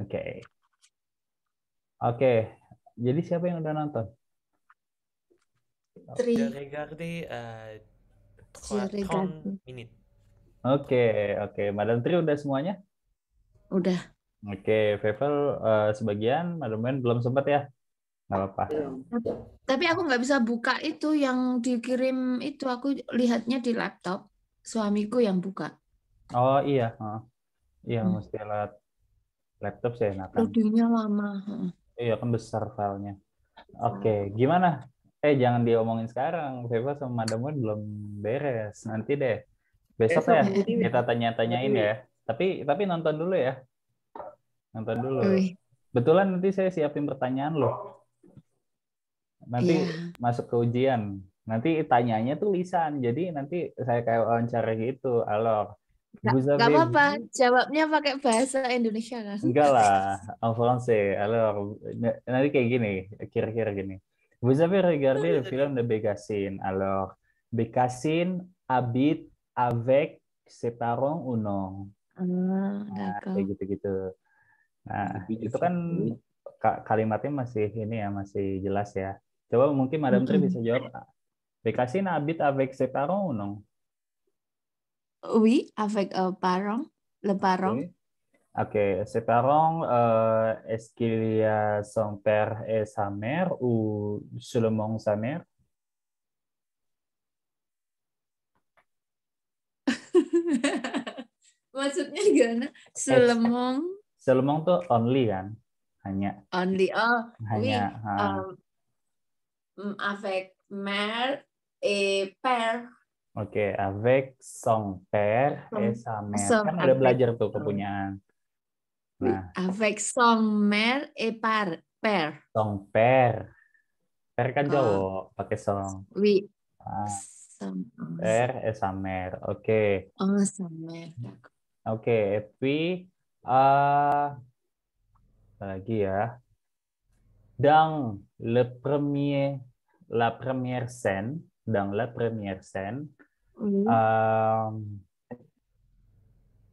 Oke. Okay. Oke. Okay. Jadi siapa yang udah nonton? Tri. uh, Oke, okay, oke. Eh, okay. Madam Tri udah semuanya? Udah. Oke, okay, Fevel uh, sebagian, Madam Wen belum sempat ya? Nggak apa-apa. Tapi aku nggak bisa buka itu yang dikirim itu aku lihatnya di laptop. Suamiku yang buka. Oh iya, oh, iya hmm. mesti lihat laptop saya enakan. Loadingnya lama. Iya kan besar filenya. Oke, okay. gimana? Eh jangan diomongin sekarang, Beva sama Madamu belum beres. Nanti deh besok, ya kita tanya-tanyain iya. ya. Tapi tapi nonton dulu ya. Nonton dulu. Betulan nanti saya siapin pertanyaan loh. Nanti iya. masuk ke ujian. Nanti tanyanya tuh lisan. Jadi nanti saya kayak wawancara gitu. Alor, Gak, apa-apa, jawabnya pakai bahasa Indonesia kan? Enggak lah, en français. Alors, nanti kayak gini, kira-kira gini. Vous avez regardé le film de Bécassine. Alors, Bécassine habite avec ses parents ou non? Ah, nah, kayak gitu-gitu. Nah, itu kan kalimatnya masih ini ya, masih jelas ya. Coba mungkin Madam Tri bisa jawab. Bécassine habite avec ses parents ou non? Oui, avec euh, parents, le parent. Okay. Ok, ses parents, euh, est-ce qu'il y a son père et sa mère ou seulement sa mère? Maksudnya gimana? Selemong. Seulement tuh only kan? Hanya. Only. Oh, hanya. Oui. Um, mm, avec mère et père. Oke, okay, avec son père et sa mère. Som, kan udah belajar tuh kepunyaan. Nah. Avec son mère et par père. Son père. Père kan ah. jauh, oh. pakai son. Oui. Ah. Son père et sa mère. Oke. Okay. Oh, sa mère. Oke, okay. et puis uh, lagi ya. Dans le premier la première scène, dans la première scène, Mm. Um,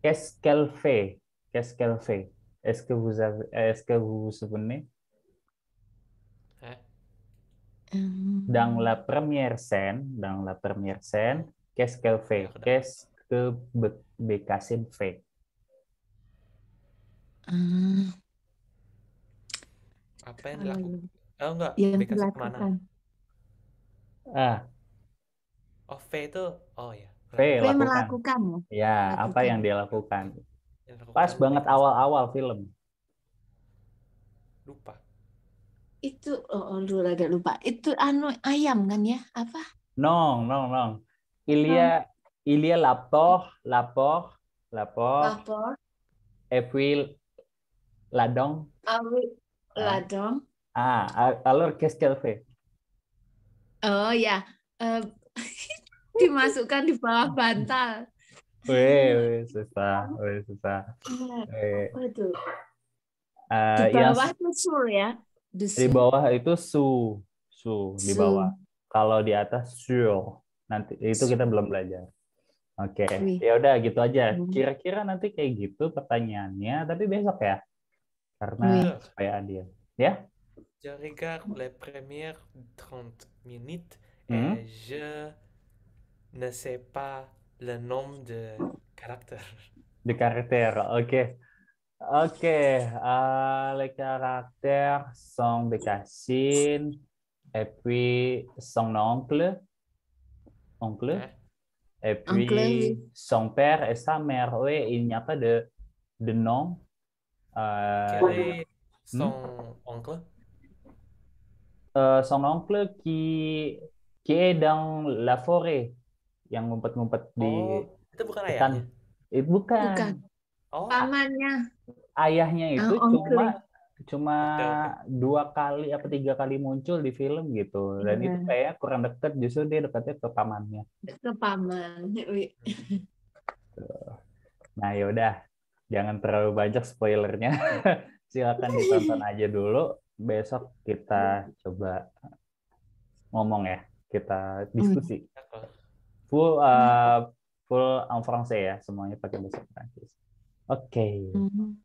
qu'est-ce qu'elle fait? Qu'est-ce qu'elle fait? Est-ce que vous avez, est-ce que vous vous souvenez? Euh. Dans la première scène, dans la première scène, qu'est-ce qu'elle fait? Qu'est-ce que Bekassim fait? Uh, Apa yang dilakukan? Oh enggak, yang dilakukan. Ah, Oh, V itu oh ya. V lakukan. melakukan. Ya, iya, apa yang dia lakukan. Pas banget awal-awal film. Lupa. Itu oh, oh, dulu agak lupa. Itu anu ayam kan ya? Apa? Nong, nong, nong. ilia nong. Ilya lapor, lapor, lapor. Lapor. April ladong. April ah. ladong. Ah, alors qu'est-ce qu'elle Oh ya, dimasukkan di bawah bantal. Weh, weh susah, weh susah. Weh. Iya. Uh, eh, di iya, bawah itu su ya. Su. Di bawah itu su, su, di bawah. Kalau di atas su, Nanti itu kita belum belajar. Oke, okay. ya udah gitu aja. Hmm. Kira-kira nanti kayak gitu pertanyaannya, tapi besok ya, karena Wih. supaya adil, ya. Je regarde les 30 minutes hmm? je ne sait pas le nom de caractère. De caractère, ok. Ok, euh, les caractères sont de Cassine et puis son oncle. Oncle. Et puis son père et sa mère. Oui, il n'y a pas de, de nom. Euh, Quel est hmm? son oncle? Euh, son oncle qui est dans la forêt. yang ngumpet-ngumpet oh, di itu bukan ayah kan Eh, bukan. bukan. Oh. Pamannya. Ayahnya oh, itu oh, cuma cuma okay. dua kali apa tiga kali muncul di film gitu. Dan yeah. itu iya. kayak kurang deket justru dia deketnya ke pamannya. Ke paman. Ya, nah, yaudah. Jangan terlalu banyak spoilernya. Silakan ditonton aja dulu. Besok kita coba ngomong ya. Kita hmm. diskusi. Ya, full uh, hmm. full en français ya semuanya pakai bahasa Prancis. Oke. Hmm.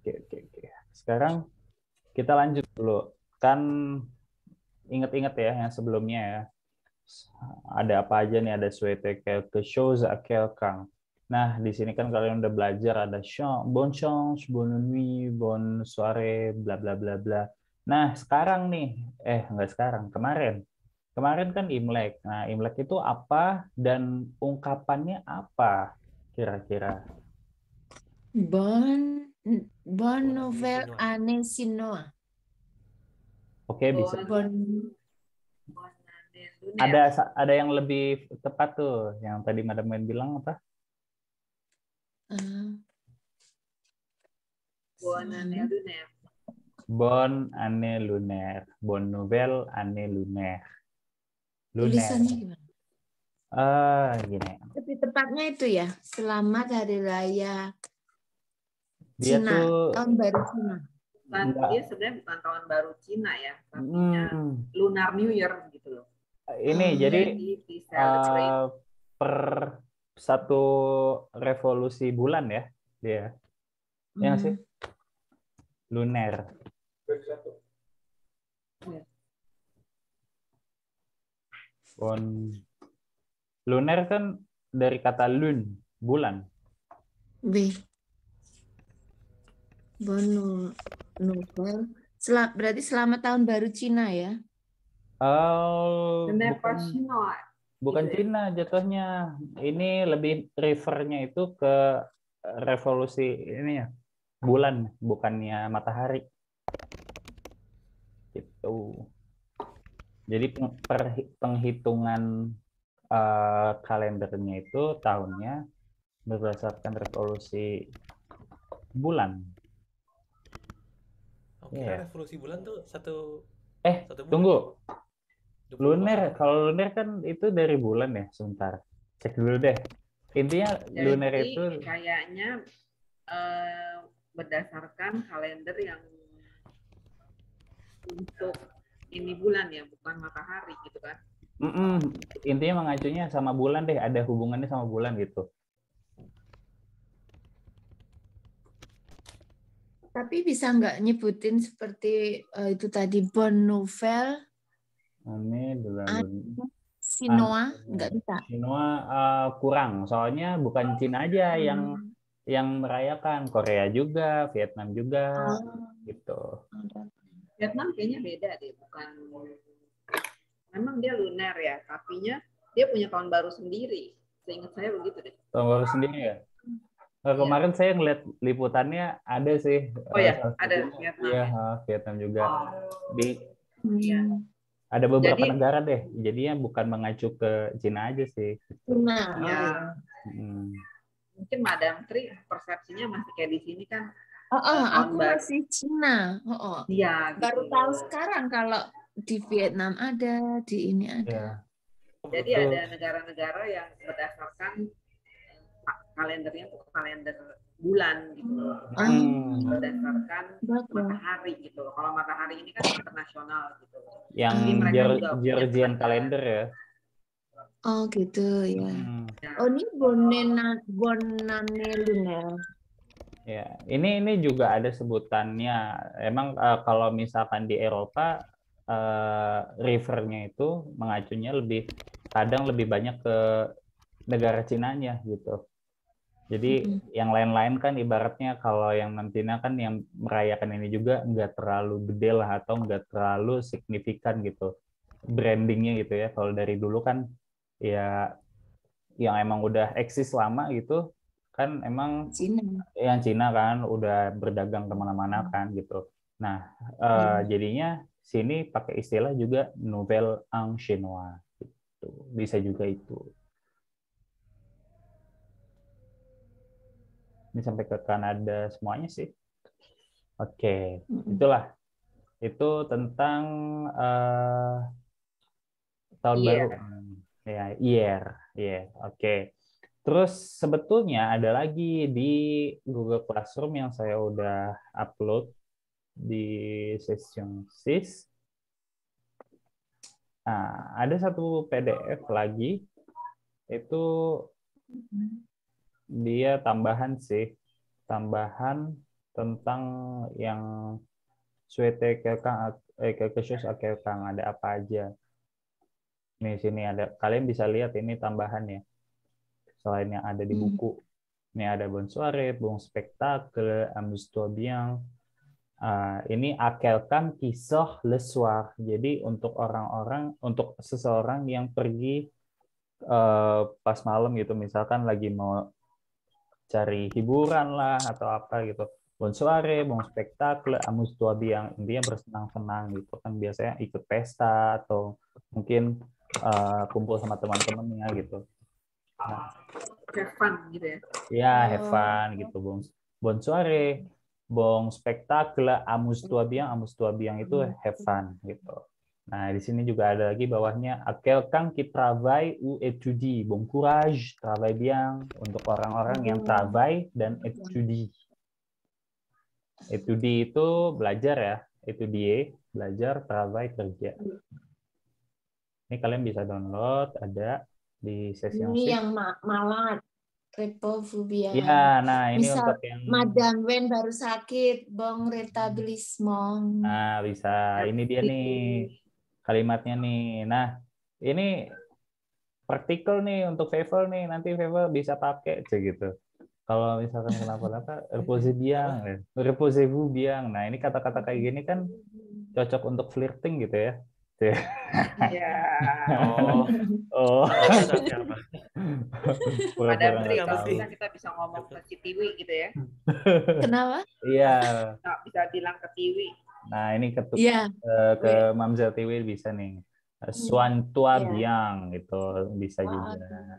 Oke oke oke. Sekarang kita lanjut dulu. Kan inget-inget ya yang sebelumnya ya. Ada apa aja nih ada suite quelque chose à quelqu'un. Nah, di sini kan kalian udah belajar ada bon chance, bonne nuit, bonne soirée, bla bla bla bla. Nah, sekarang nih, eh nggak sekarang, kemarin Kemarin kan Imlek. Nah, Imlek itu apa dan ungkapannya apa kira-kira? Bon Bon novel ane Sinoa. Oke, okay, bisa. Bon, ada ada yang lebih tepat tuh yang tadi Madam Wen bilang apa? Uh, bon ane Bon ane Luner. Bon novel ane Luner. Luner. gimana? Uh, gini. Lebih tepatnya itu ya, selamat hari raya dia Cina, tuh tahun baru Cina. Iya Dia sebenarnya bukan tahun baru Cina ya, tapi hmm. Lunar New Year gitu loh. Ini hmm. jadi, uh, per satu revolusi bulan ya dia. Ya hmm. Ya sih? Lunar. Satu pon lunar kan dari kata lun bulan B Bono Novel Sel berarti selama tahun baru Cina ya oh bukan, bukan iya. Cina jatuhnya ini lebih refernya itu ke revolusi ini ya bulan bukannya matahari gitu jadi penghitungan uh, kalendernya itu tahunnya berdasarkan revolusi bulan. Oke, yeah. Ya? revolusi bulan tuh satu Eh, satu bulan. tunggu. Lunar, kalau lunar kan itu dari bulan ya, sebentar. Cek dulu deh. Intinya Jadi, lunar itu kayaknya uh, berdasarkan kalender yang untuk ini bulan ya, bukan matahari gitu kan. Mm -mm. Intinya mengacunya sama bulan deh, ada hubungannya sama bulan gitu. Tapi bisa nggak nyebutin seperti uh, itu tadi Bon Novel Ane, ah, Sinoa ah, nggak bisa. Sinoa uh, kurang, soalnya bukan Cina aja hmm. yang yang merayakan, Korea juga, Vietnam juga, oh. gitu. Vietnam kayaknya beda deh, bukan memang dia lunar ya, tapi dia punya tahun baru sendiri. Seingat saya begitu deh. Tahun baru sendiri ya? Nah, kemarin ya. saya ngeliat liputannya ada sih. Oh ya, eh, ada Vietnam. Iya, ya. Vietnam juga. Oh. Di iya. Ada beberapa Jadi, negara deh. jadi yang bukan mengacu ke Cina aja sih. Cina. ya. Hmm. Mungkin Madam Tri persepsinya masih kayak di sini kan Oh, oh aku masih Cina. Oh, oh. Ya, gitu. Baru tahu sekarang kalau di Vietnam ada, di ini ada. Ya. Jadi Betul. ada negara-negara yang berdasarkan eh, kalendernya itu kalender bulan gitu loh. Hmm. Berdasarkan Betul. matahari gitu loh. Kalau matahari ini kan internasional gitu loh. Yang Georgian kalender ya. Oh gitu ya. Hmm. Oh ini Bonena Bonane Ya, ini ini juga ada sebutannya. Emang uh, kalau misalkan di Eropa uh, rivernya itu mengacunya lebih kadang lebih banyak ke negara Cinanya gitu. Jadi mm-hmm. yang lain-lain kan ibaratnya kalau yang nantinya kan yang merayakan ini juga nggak terlalu gede lah atau nggak terlalu signifikan gitu brandingnya gitu ya. Kalau dari dulu kan ya yang emang udah eksis lama gitu kan emang Cina. yang Cina kan udah berdagang kemana-mana hmm. kan gitu. Nah uh, jadinya sini pakai istilah juga novel ang Chinois gitu. Bisa juga itu. Ini sampai ke Kanada semuanya sih. Oke, okay. Hmm. itulah itu tentang uh, tahun year. baru. Ya, year, yeah. Oke. Okay. Terus sebetulnya ada lagi di Google Classroom yang saya udah upload di session sis. Nah, ada satu PDF lagi itu dia tambahan sih, tambahan tentang yang suete kekang eh kekhusus kekang ada apa aja. Nih sini ada kalian bisa lihat ini tambahannya selain yang ada di hmm. buku. Hmm. Ini ada Bon Soirée, Bon Spectacle, Amuse-toi Uh, ah, ini akelkan kisah lesuar. Jadi untuk orang-orang, untuk seseorang yang pergi uh, pas malam gitu, misalkan lagi mau cari hiburan lah atau apa gitu. Bon soirée, bon spectacle, amuse biang ini Intinya bersenang-senang gitu kan biasanya ikut pesta atau mungkin uh, kumpul sama teman-temannya gitu. Have fun gitu ya. Ya, have fun gitu, Bung. Bon soirée, bon spectacle, amuse-toi bien, amuse-toi bien itu hmm. have fun gitu. Nah, di sini juga ada lagi bawahnya aquelqu'un qui travaille ou étudie. Bon courage, travaille biang untuk orang-orang yang hmm. travaille dan étudie. Étudie itu belajar ya, étudier, belajar, travail, kerja. Hmm. Ini kalian bisa download, ada di sesi yang ini yang ma malat tripofobia. Ya, nah ini Misal, untuk yang Madam Wen baru sakit, bong retabilismong. Nah, bisa. Ini dia nih kalimatnya nih. Nah, ini partikel nih untuk fever nih. Nanti fever bisa pakai gitu. Kalau misalkan kenapa-napa repose biang, repose biang. Nah, ini kata-kata kayak gini kan cocok untuk flirting gitu ya gitu. Iya. Oh. Oh. Ya, Pada kita, kita bisa ngomong ke Citiwi gitu ya. Kenapa? Iya. Nah, bisa bilang ke Tiwi. Nah, ini iya. eh, ke yeah. uh, ke yeah. Mamzel Tiwi bisa nih. Iya. Suan tua yeah. biang gitu bisa wow. juga.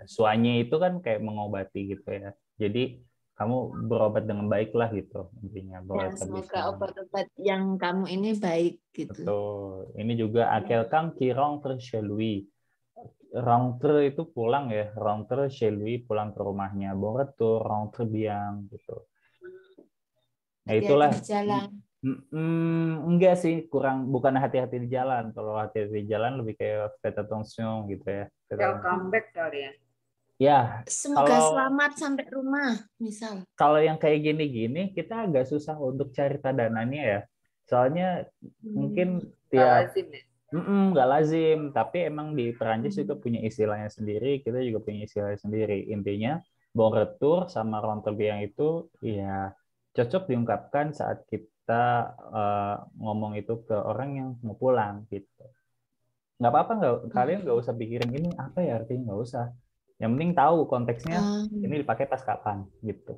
suanya itu kan kayak mengobati gitu ya. Jadi kamu berobat dengan baik lah gitu intinya bahwa ya, semoga obat-obat yang kamu ini baik gitu betul ini juga ya. kang kirong terselui rongter itu pulang ya rongter selui pulang ke rumahnya tuh rongter biang gitu nah itulah jalan Mm, enggak sih, kurang bukan hati-hati di jalan. Kalau hati-hati di jalan lebih kayak peta tongsung gitu ya. welcome comeback kali ya. Ya. Semoga kalau, selamat sampai rumah, misal. Kalau yang kayak gini-gini, kita agak susah untuk cari tadanannya ya. Soalnya hmm. mungkin tiap lazim, ya? lazim. Tapi emang di Perancis juga hmm. punya istilahnya sendiri. Kita juga punya istilahnya sendiri. Intinya, bonretur sama ronterbiang itu ya cocok diungkapkan saat kita uh, ngomong itu ke orang yang mau pulang gitu. Nggak apa-apa, nggak, kalian nggak hmm. usah pikirin ini apa ya artinya nggak usah yang penting tahu konteksnya ah. ini dipakai pas kapan gitu.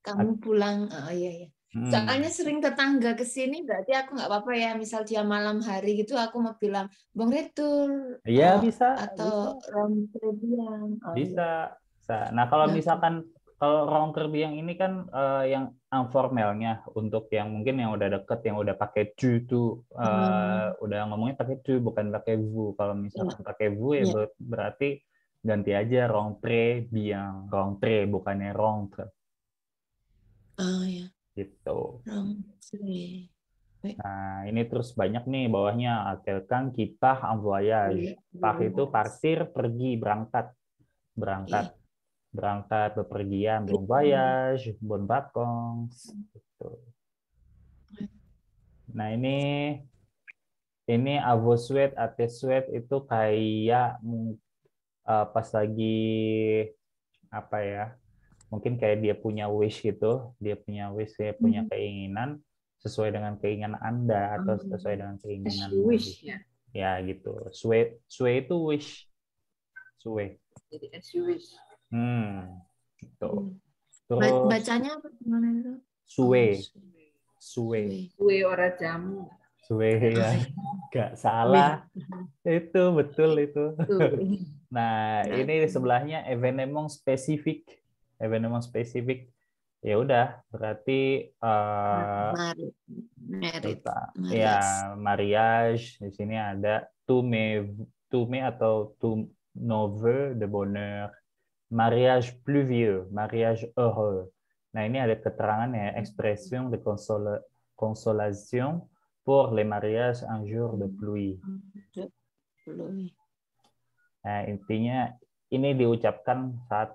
Kamu pulang, oh iya iya. Hmm. Soalnya sering tetangga ke sini berarti aku nggak apa-apa ya. Misal dia malam hari gitu aku mau bilang, bung Retur." Iya, oh, bisa. Atau Rom Kerbiang. Oh, iya. bisa. bisa. Nah, kalau nah. misalkan kalau Rom Kerbiang ini kan uh, yang informalnya untuk yang mungkin yang udah deket yang udah pakai cu itu uh, hmm. udah ngomongnya pakai cu bukan pakai vu. Kalau misalkan ya. pakai vu ya, ya berarti ganti aja rongtre biang rongtre bukannya rentre oh ya gitu rentrée Nah, ini terus banyak nih bawahnya. akhirkan kita en voyage. Iya. Tah itu parkir pergi, berangkat. Berangkat. Iya. Berangkat, bepergian, bon voyage, bon vacances. Gitu. Nah, ini ini avo sweat, ate sweat itu kayak uh, pas lagi apa ya mungkin kayak dia punya wish gitu dia punya wish dia punya hmm. keinginan sesuai dengan keinginan anda atau hmm. sesuai dengan keinginan wish ya ya gitu sway sway itu wish sway jadi as kan you wish hmm itu hmm. terus bacanya apa gimana itu sway sway sway orang jamu sway ya nggak salah itu betul itu Nah, ini di sebelahnya evenemong spesifik, Evenemong spesifik. Ya udah, berarti uh, eh, marriage. Ya, mariage. Di sini ada to me to me atau to nove de bonheur. Mariage pluvieux, mariage heureux. Nah, ini ada keterangan ya, expression de console consolation pour les mariages un jour de pluie. De pluie. Nah, intinya ini diucapkan saat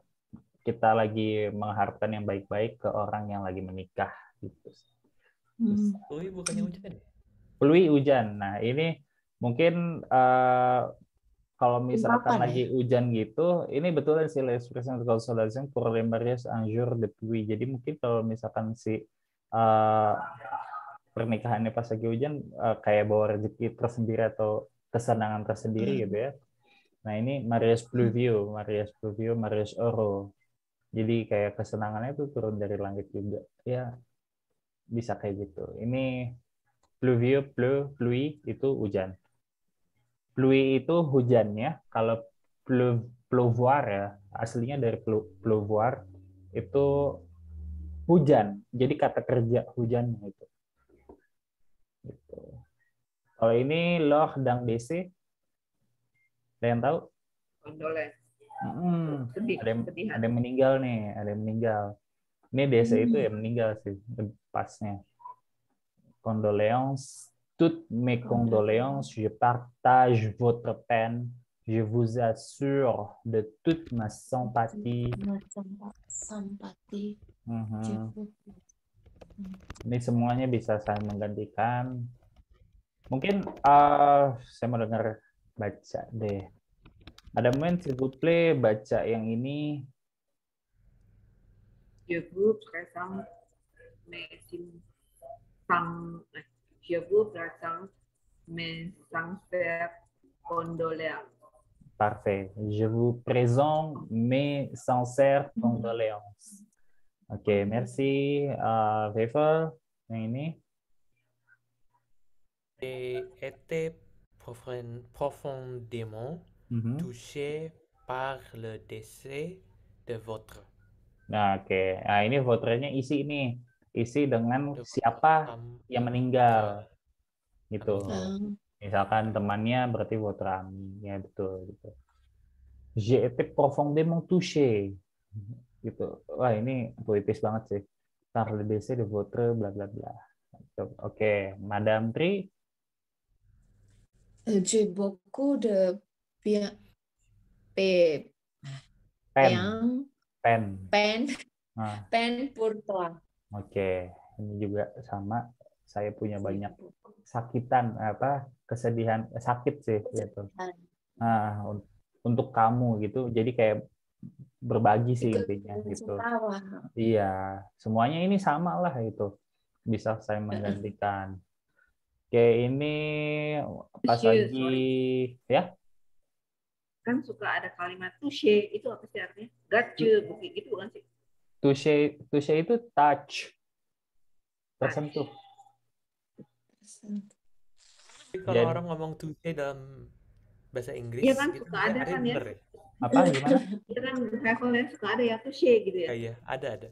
kita lagi mengharapkan yang baik-baik ke orang yang lagi menikah gitu. Hmm. bukannya hmm. hujan? Ya? Pelui hujan. Nah ini mungkin uh, kalau misalkan Bapak, lagi ya? hujan gitu, ini betulan si l'expression yang consolation pour les mariages jour de pluie. Jadi mungkin kalau misalkan si uh, pernikahannya pas lagi hujan uh, kayak bawa rezeki tersendiri atau kesenangan tersendiri hmm. gitu ya. Nah ini Marius Pluvio, hmm. Marius Pluvio, Marius Oro. Jadi kayak kesenangannya itu turun dari langit juga. Ya bisa kayak gitu. Ini Pluvio, Plu, Plui itu hujan. Plui itu hujannya, kalau plu, Pluvoir ya, aslinya dari plu, Pluvoir, itu hujan. Jadi kata kerja hujan itu. Gitu. Kalau ini loh dang desi, ada yang tahu? Kondolen. Hmm. Sedih, ada, yang, ada yang meninggal nih, ada yang meninggal. Ini desa hmm. itu yang meninggal sih, pasnya. Condoléances, toutes mes condoléances, je partage votre peine. Je vous assure de toute ma sympathie. Sympathie. Mm -hmm. Ini semuanya bisa saya menggantikan. Mungkin uh, saya mau dengar baca deh Ada men Play baca yang ini. Je vous présente mes je vous présente mes sincères condoléances. Parfait. Je vous présente mes sincères condoléances. Ok, merci. Uh, ini. J'ai été profondément mm-hmm. touché par le décès de votre. Nah, oke. Okay. Nah, ini votrenya isi ini Isi dengan siapa yang meninggal. Gitu. Misalkan temannya berarti voter Ami. Ya, betul. Gitu. J'ai été profondément touché. Gitu. Wah, ini politis banget sih. Par le décès de votre bla bla bla. Gitu. Oke, okay. Madame Tri. Euh, j'ai beaucoup de Pia, pe, pen. pen pen. Ah. Pen. Pen Purtoa. Oke, ini juga sama. Saya punya banyak sakitan apa kesedihan eh, sakit sih gitu. Nah, untuk kamu gitu. Jadi kayak berbagi sih itu intinya gitu. Tawa. Iya, semuanya ini sama lah itu bisa saya menggantikan. Oke, ini pas iya, lagi ya kan suka ada kalimat touche itu apa sih artinya gotcha bukit gitu bukan sih touche touche itu touch tersentuh kalau orang ngomong touche dalam bahasa Inggris ya kan suka ada kan ya? ya apa gimana? Kita kan levelnya suka ada ya touche gitu ya. Iya, ada ada.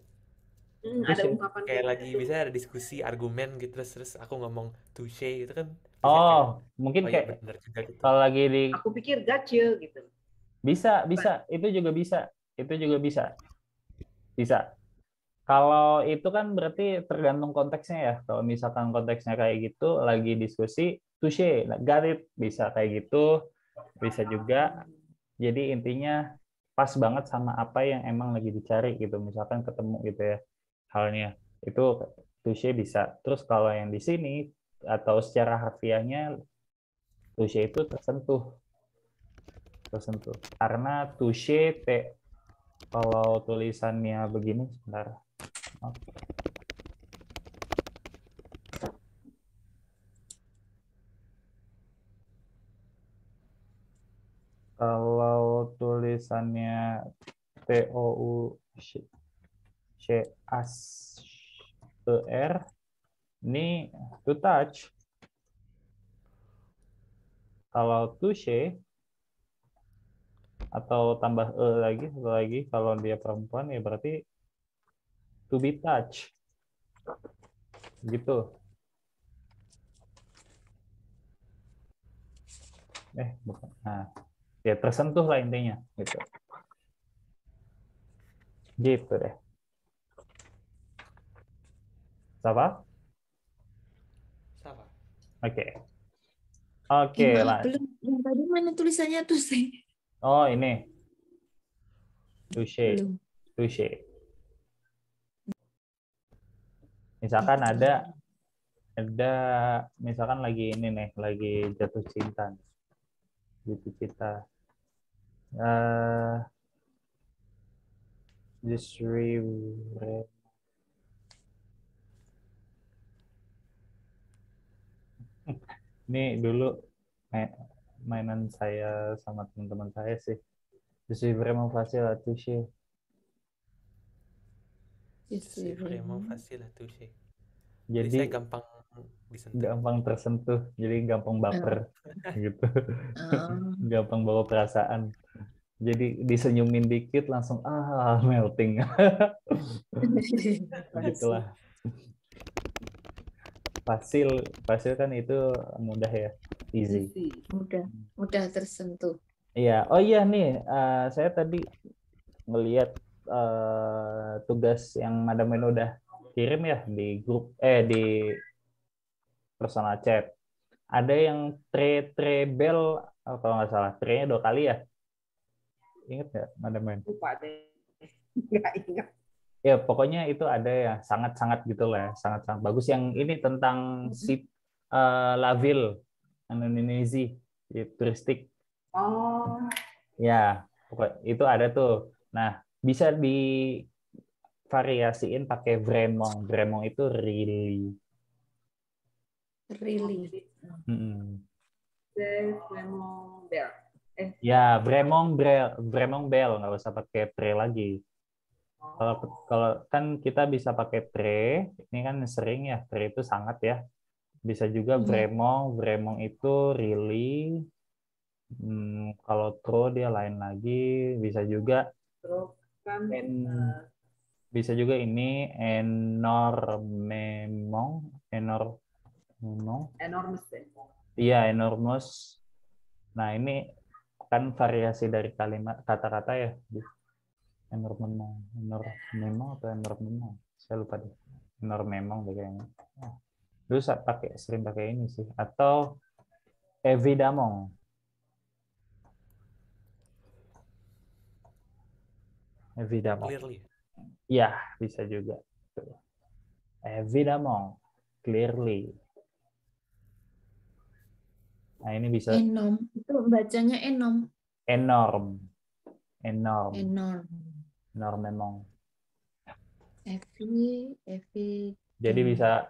Hmm, terus ada ungkapan kayak lagi bisa gitu. ada diskusi argumen gitu terus terus aku ngomong touche gitu kan oh kayak, mungkin oh, iya, kayak ya bener juga gitu. kalau lagi di aku pikir gacil gitu bisa bisa itu juga bisa itu juga bisa bisa kalau itu kan berarti tergantung konteksnya ya kalau misalkan konteksnya kayak gitu lagi diskusi touche nah, garip bisa kayak gitu bisa juga jadi intinya pas banget sama apa yang emang lagi dicari gitu misalkan ketemu gitu ya halnya itu Touche bisa terus kalau yang di sini atau secara harfiahnya Touche itu tersentuh tersentuh karena Touche T kalau tulisannya begini sebentar kalau tulisannya T O U c a e r ini to touch. Kalau to C atau tambah e lagi satu lagi kalau dia perempuan ya berarti to be touch. Gitu. Eh, bukan. Nah, ya tersentuh lah intinya gitu. Gitu deh. Ça va? Ça va. Oke. Okay. Oke, okay, lah. belum tadi mana tulisannya tuh sih? Oh, ini. Touché. Touché. Misalkan ada ada misalkan lagi ini nih, lagi jatuh cinta. Jatuh cinta. Eh uh, this river. ini dulu mainan saya sama teman-teman saya sih. Je suis vraiment facile à toucher. Je vraiment facile Jadi, saya gampang disentuh. Gampang tersentuh, jadi gampang ah. baper gitu. Ah. gampang bawa perasaan. Jadi disenyumin dikit langsung ah melting. Gitulah. Fasil, fasil kan itu mudah ya, easy. Mudah, mudah tersentuh. Iya, oh iya nih, uh, saya tadi melihat uh, eh, tugas yang Madam Wen udah kirim ya di grup eh di personal chat. Ada yang tre tre bel oh, kalau nggak salah tre dua kali ya. inget nggak Madam men? Lupa deh, nggak ingat ya pokoknya itu ada ya sangat-sangat gitu lah, ya, sangat-sangat bagus. Yang ini tentang hmm. si uh, Laville, Indonesia, ya, turistik. Oh. Ya, pokok itu ada tuh. Nah, bisa di variasiin pakai Vremong. Vremong itu really. Really. Hmm. Vremong Bell. Eh. Ya, Bremong bell Bremong Bell nggak usah pakai pre lagi. Kalau kalau kan kita bisa pakai pre, ini kan sering ya pre itu sangat ya. Bisa juga hmm. Iya. bremong, bremong itu really. Hmm, kalau tro dia lain lagi, bisa juga tro kan eh, bisa juga ini enormemong, enor memong. Enormous. Ya? Iya, enormous. Nah, ini kan variasi dari kalimat kata-kata ya. Enor Memang. Enor Memang atau Enor Memang? Saya lupa deh. Enor Memang bagaimana? kayaknya. Dulu saya pakai, sering pakai ini sih. Atau Evidamong. Evidamong. Clearly. Ya, bisa juga. Evidamong. Clearly. Nah, ini bisa. Enom. Itu bacanya enom. Enorm. Enorm. Enorm énormément. Evi, Evi. Jadi bisa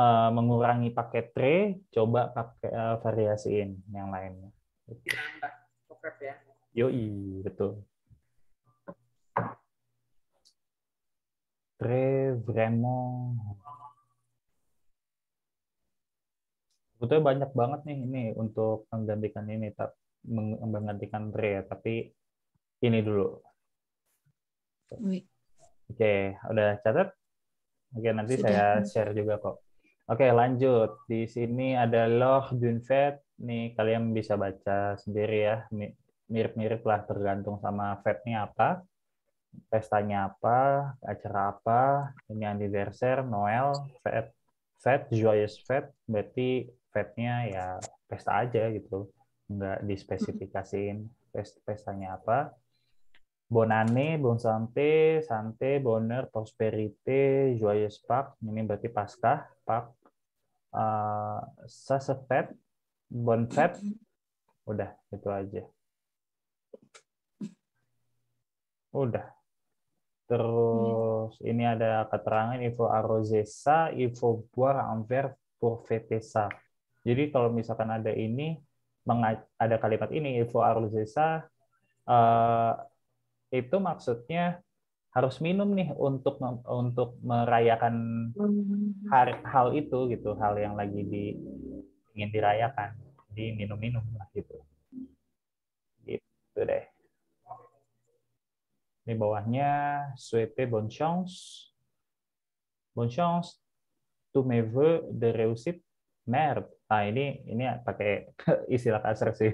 uh, mengurangi pakai tre, coba pakai uh, variasiin yang lainnya. Nambah vocab ya. Yoi, betul. Tre, vraiment. Sebetulnya banyak banget nih ini untuk menggantikan ini, menggantikan tre ya, tapi ini dulu Oke, okay, udah catat? Oke, okay, nanti Sudah. saya share juga kok. Oke, okay, lanjut. Di sini ada loh dun Junvet. Nih, kalian bisa baca sendiri ya. Mirip-mirip lah, tergantung sama Fed-nya apa, pestanya apa, acara apa, ini anniversary, Noel, Fed, Fed, Joyous Fed, berarti Fed-nya ya pesta aja gitu. Nggak dispesifikasiin pestanya apa Bonane, Bon Sante, Sante, boner, Prosperite, Joyeux Park, ini berarti Paskah, Park, uh, Sasefet, Fet, udah itu aja. Udah. Terus ini ada keterangan info arozesa, info buah amver purvetesa. Jadi kalau misalkan ada ini, ada kalimat ini info arozesa, uh, ah, itu maksudnya harus minum nih untuk untuk merayakan hmm. hal, hal itu gitu hal yang lagi di ingin dirayakan di minum-minum lah gitu gitu deh di bawahnya suete bonchons chance bon chance to mes de réussite merde nah ini ini pakai istilah kasar sih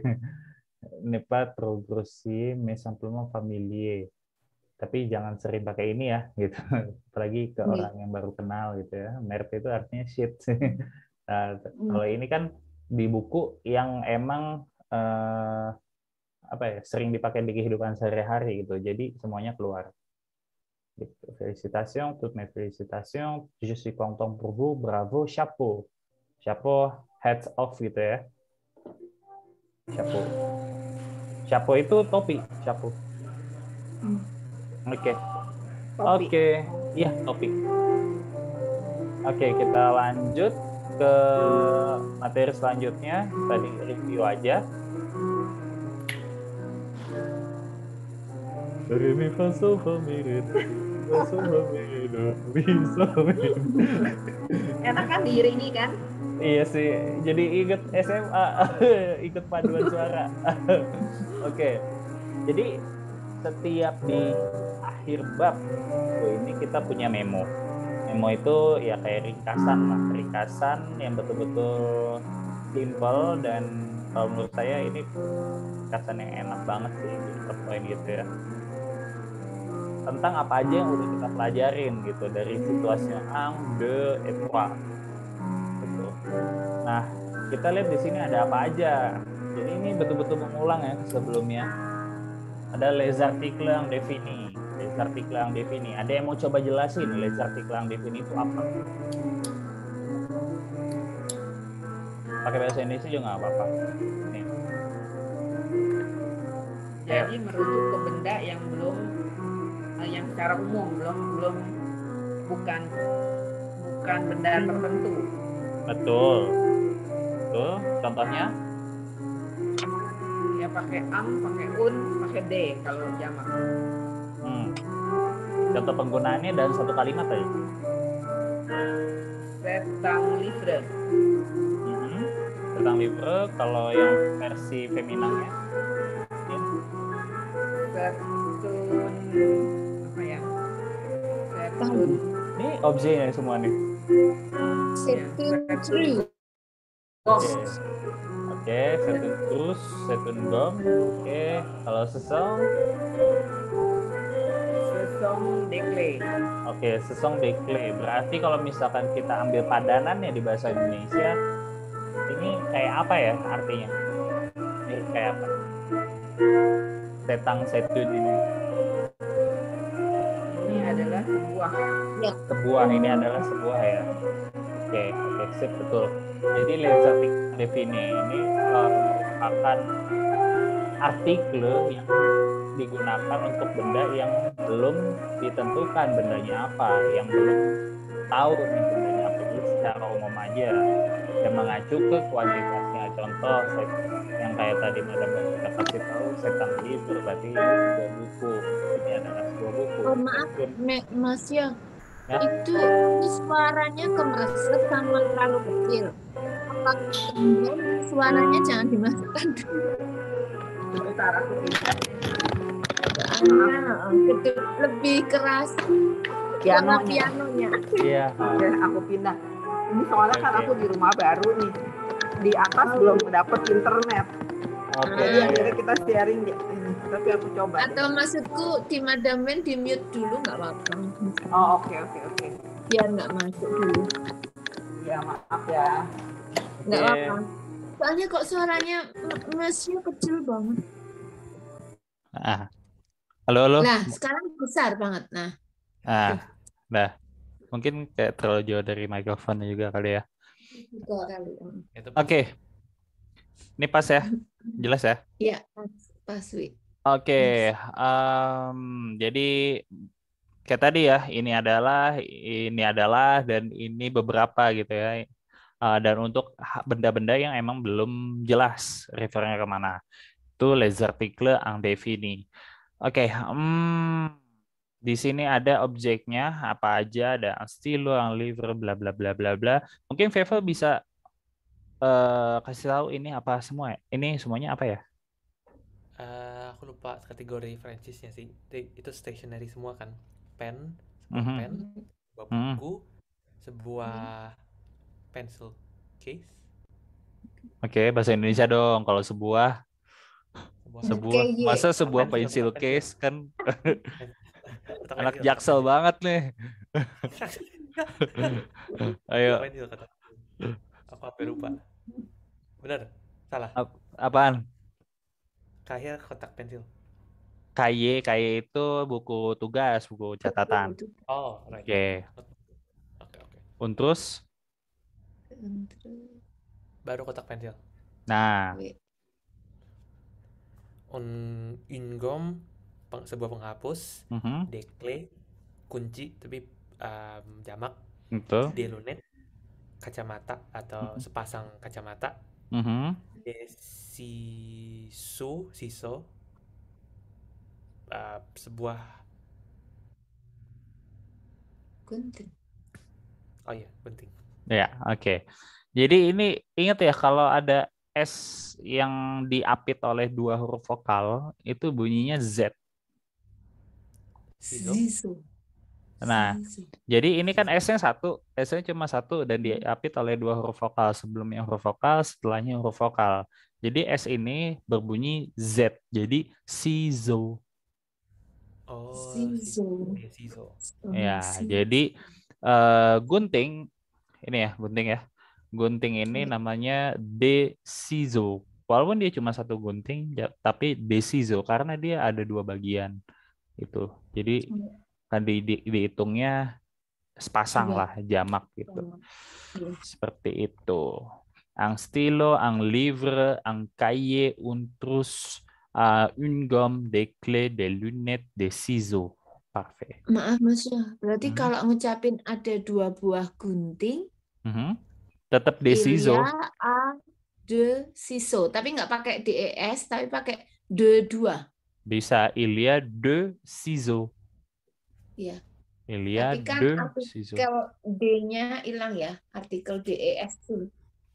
ne pas trop grossier mais familier. Tapi jangan sering pakai ini ya gitu. Apalagi ke yeah. orang yang baru kenal gitu ya. Merp itu artinya shit. nah, mm. kalau ini kan di buku yang emang eh, apa ya sering dipakai di kehidupan sehari-hari gitu. Jadi semuanya keluar. Gitu. Félicitations, toutes mes félicitations, je suis content pour vous, bravo, chapeau. Chapeau, heads off gitu ya. Chapeau. Chapo itu topi, chapo. Hmm. Oke. Oke. Iya, topi. Oke, okay, kita lanjut ke materi selanjutnya. Tadi review aja. Dari mi fa so fa mi re so fa mi do mi so mi. Enak kan ini kan? Iya sih, jadi ikut SMA, ikut paduan suara. Oke. Jadi setiap di akhir bab ini kita punya memo. Memo itu ya kayak ringkasan lah, ringkasan yang betul-betul simple dan kalau menurut saya ini ringkasan yang enak banget sih di poin gitu ya tentang apa aja yang udah kita pelajarin gitu dari situasi ang de etwa. gitu. Nah, kita lihat di sini ada apa aja jadi ini betul-betul mengulang ya sebelumnya. Ada laser tiklang defini, laser tiklang defini. Ada yang mau coba jelasin laser tiklang defini itu apa? Pakai bahasa Indonesia juga nggak apa-apa. Jadi merujuk ke benda yang belum eh, yang secara umum belum belum bukan bukan benda tertentu. Betul. Betul. Contohnya? pakai am, pakai un, pakai d kalau jamak. Hmm. Contoh penggunaannya dalam satu kalimat aja. Tentang libre. Hmm. Tentang libre kalau yang versi feminangnya. Setun apa ya? Setun. Ini objeknya semua nih. Setun iya, true. Okay okay, setun terus setun gom oke okay. kalau sesong sesong dekle oke okay, sesong dekle berarti kalau misalkan kita ambil padanan ya di bahasa Indonesia ini kayak apa ya artinya ini kayak apa setang setun ini ini adalah sebuah ya. sebuah ini adalah sebuah ya okay, oke, okay, sip betul. Jadi lensa define ini uh, um, merupakan artikel yang digunakan untuk benda yang belum ditentukan bendanya apa, yang belum tahu nih bendanya apa itu secara umum aja dan mengacu ke kualitasnya. Contoh yang kayak tadi Madam kita kasih tahu setan libur berarti dua buku ini adalah sebuah buku. Oh, maaf, Mas ya itu, kan? itu suaranya kemeresek sama terlalu kecil suaranya jangan dimasukkan dulu Nah, lebih keras piano pianonya. Iya. aku pindah. Ini soalnya kan aku di rumah baru nih. Di atas belum dapet internet. Okay. Jadi akhirnya kita sharing tapi aku coba atau deh. maksudku di Madam di mute dulu nggak apa-apa oh oke okay, oke okay, oke okay. biar nggak masuk dulu ya maaf ya nggak yeah. apa-apa soalnya kok suaranya mesnya kecil banget ah halo halo nah sekarang besar banget nah ah nah mungkin kayak terlalu jauh dari mikrofonnya juga kali ya, ya. oke okay. Ini pas ya? Jelas ya? Iya, pas, pas wih. Oke, okay. um, jadi kayak tadi ya, ini adalah, ini adalah, dan ini beberapa gitu ya. Uh, dan untuk benda-benda yang emang belum jelas refernya kemana, itu laser tickle ang defini. Oke, okay, um, di sini ada objeknya apa aja, ada ang stilo, ang liver, bla bla bla bla bla. Mungkin Fevel bisa uh, kasih tahu ini apa semua? Ya? Ini semuanya apa ya? Eh, aku lupa kategori Francisnya sih itu stationery semua kan pen sebuah mm-hmm. pen sebuah mhm. buku mm-hmm. sebuah mm-hmm. pencil case oke okay, bahasa Indonesia dong kalau sebuah sebuah, sebuah masa sebuah pen, pencil case kan anak jaksel banget nih ayo apa lupa benar salah Ap- apaan Kaya kotak pensil. Kaye, kaye itu buku tugas, buku catatan. Oh, right. Oke. Okay. Oke, okay, Okay. Untrus? Baru kotak pensil. Nah. On ingom peng, sebuah penghapus, mm -hmm. dekle, kunci tapi um, jamak. Itu. Delunet, kacamata atau mm -hmm. sepasang kacamata. Mm -hmm eh, Siso uh, ah, sebuah gunting oh iya, penting. gunting ya yeah, oke okay. jadi ini ingat ya kalau ada S yang diapit oleh dua huruf vokal itu bunyinya Z. Siso. Nah, jadi ini kan S-nya satu, S-nya cuma satu dan diapit oleh dua huruf vokal sebelumnya huruf vokal, setelahnya huruf vokal. Jadi S ini berbunyi Z. Jadi sizo. Oh, sizo. Iya, sizo. Oh, ya, sizo. jadi uh, gunting ini ya, gunting ya. Gunting ini namanya desizo. Walaupun dia cuma satu gunting, tapi desizo karena dia ada dua bagian itu. Jadi iya kan di, di, dihitungnya sepasang ya. lah jamak gitu. Ya. Seperti itu. Ang stilo, ang livre, ang kaye un trousse, uh, un gom de clé des lunettes, des ciseaux. Parfait. Maaf mas berarti hmm. kalau ngucapin ada dua buah gunting, hmm. tetap des ciseaux. A de ciseau. tapi nggak pakai des, tapi pakai de dua. Bisa Ilia, de ciseaux. Iya. Miliar Tapi kan de artikel D-nya hilang ya, artikel DES dulu.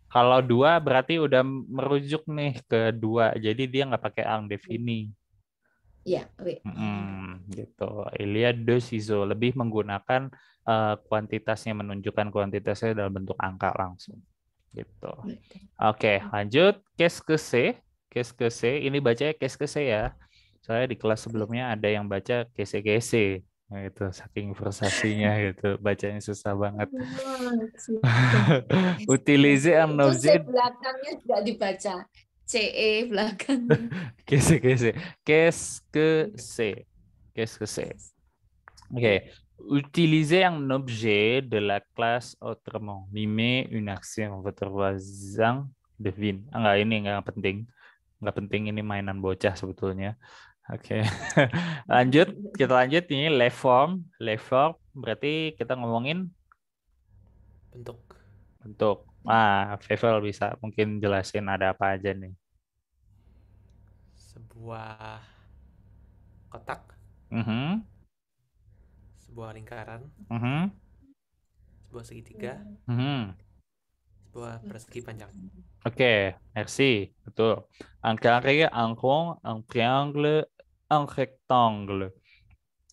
Kalau dua berarti udah merujuk nih ke dua, jadi dia nggak pakai ang defini. Iya, hmm, gitu. Ilia de Sizo lebih menggunakan uh, kuantitasnya menunjukkan kuantitasnya dalam bentuk angka langsung, gitu. Oke, okay, lanjut case ke C, case ke C. Ini bacanya case ke C ya. saya di kelas sebelumnya ada yang baca case case Nah, itu saking frustasinya gitu bacanya susah banget. Utilize z belakangnya tidak dibaca. CE belakang. Kese Kese Kes ke C. Kes ke C. Oke. Okay. Iya. Utilisez un objet de la classe autrement. mime une action. Votre voisin devine. Enggak, ah, ini enggak penting. Enggak penting, ini mainan bocah sebetulnya. Oke, okay. lanjut kita lanjut ini left form, left form berarti kita ngomongin bentuk. Bentuk. Ah, Fevel bisa mungkin jelasin ada apa aja nih. Sebuah kotak. Mm -hmm. Sebuah lingkaran. Mm -hmm. Sebuah segitiga. Mm -hmm. Sebuah persegi panjang. Oke, okay, merci. Betul. angka angkong, angkriangle, triangle, un rectangle.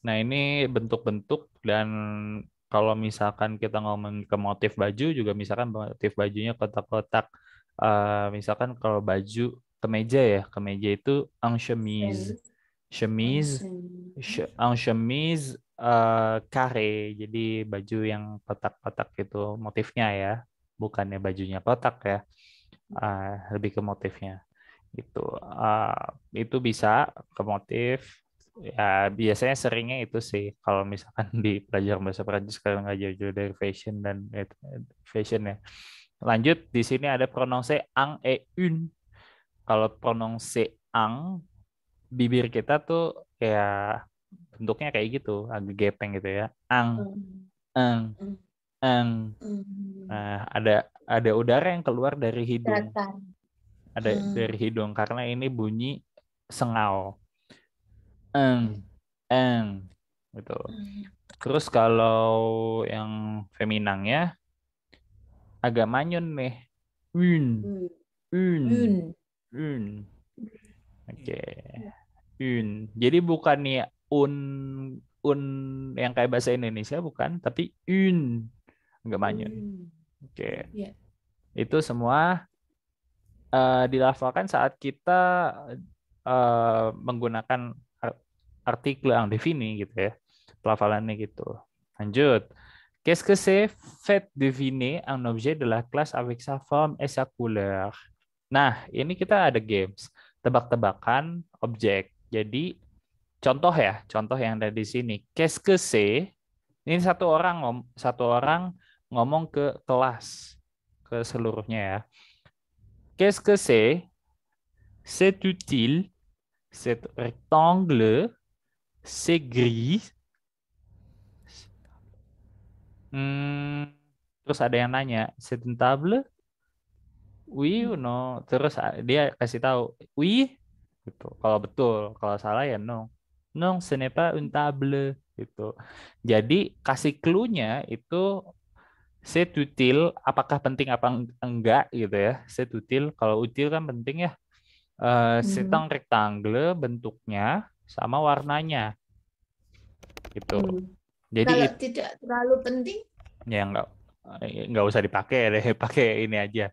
Nah, ini bentuk-bentuk dan kalau misalkan kita ngomong ke motif baju juga misalkan motif bajunya kotak-kotak. Uh, misalkan kalau baju kemeja ya, kemeja itu ang chemise. Chemise, ang chemise uh, kare, jadi baju yang kotak-kotak itu motifnya ya, bukannya bajunya kotak ya, uh, lebih ke motifnya gitu uh, itu bisa ke motif ya biasanya seringnya itu sih kalau misalkan di pelajaran bahasa Prancis sekarang nggak jauh-jauh dari fashion dan eh, fashion ya lanjut di sini ada pronounce ang e un kalau pronounce ang bibir kita tuh kayak bentuknya kayak gitu agak gepeng gitu ya ang ang ang hmm. nah, ada ada udara yang keluar dari hidung ada hmm. dari hidung karena ini bunyi sengal eng eng gitu hmm. terus kalau yang feminang ya agak manyun nih un un un, un. oke okay. Ya. un jadi bukan nih un un yang kayak bahasa Indonesia bukan tapi un agak manyun hmm. oke okay. Ya. yeah. itu semua Eh, dilafalkan saat kita uh, menggunakan artikel yang defini gitu ya pelafalannya gitu. Lanjut. Qu'est-ce que c'est fait deviner un objet de la classe avec sa forme et sa couleur? Nah, ini kita ada games. Tebak-tebakan objek. Jadi, contoh ya. Contoh yang ada di sini. Qu'est-ce que c'est? Ini satu orang, satu orang ngomong ke kelas. Ke seluruhnya ya. Qu'est-ce que c'est? C'est utile. C'est rectangle. C'est gris. Hmm, terus ada yang nanya, c'est une table? Oui ou no? Terus ah, dia kasih tahu, oui. Gitu. Kalau betul, kalau salah ya no. Non, ce n'est pas une table. Gitu. Jadi kasih clue-nya itu Set util, apakah penting apa enggak gitu ya? Set util, kalau util kan penting ya. Uh, setang hmm. rectangle bentuknya sama warnanya, gitu. Hmm. Jadi kalau tidak terlalu penting? Ya enggak eh, nggak usah dipakai deh, pakai ini aja.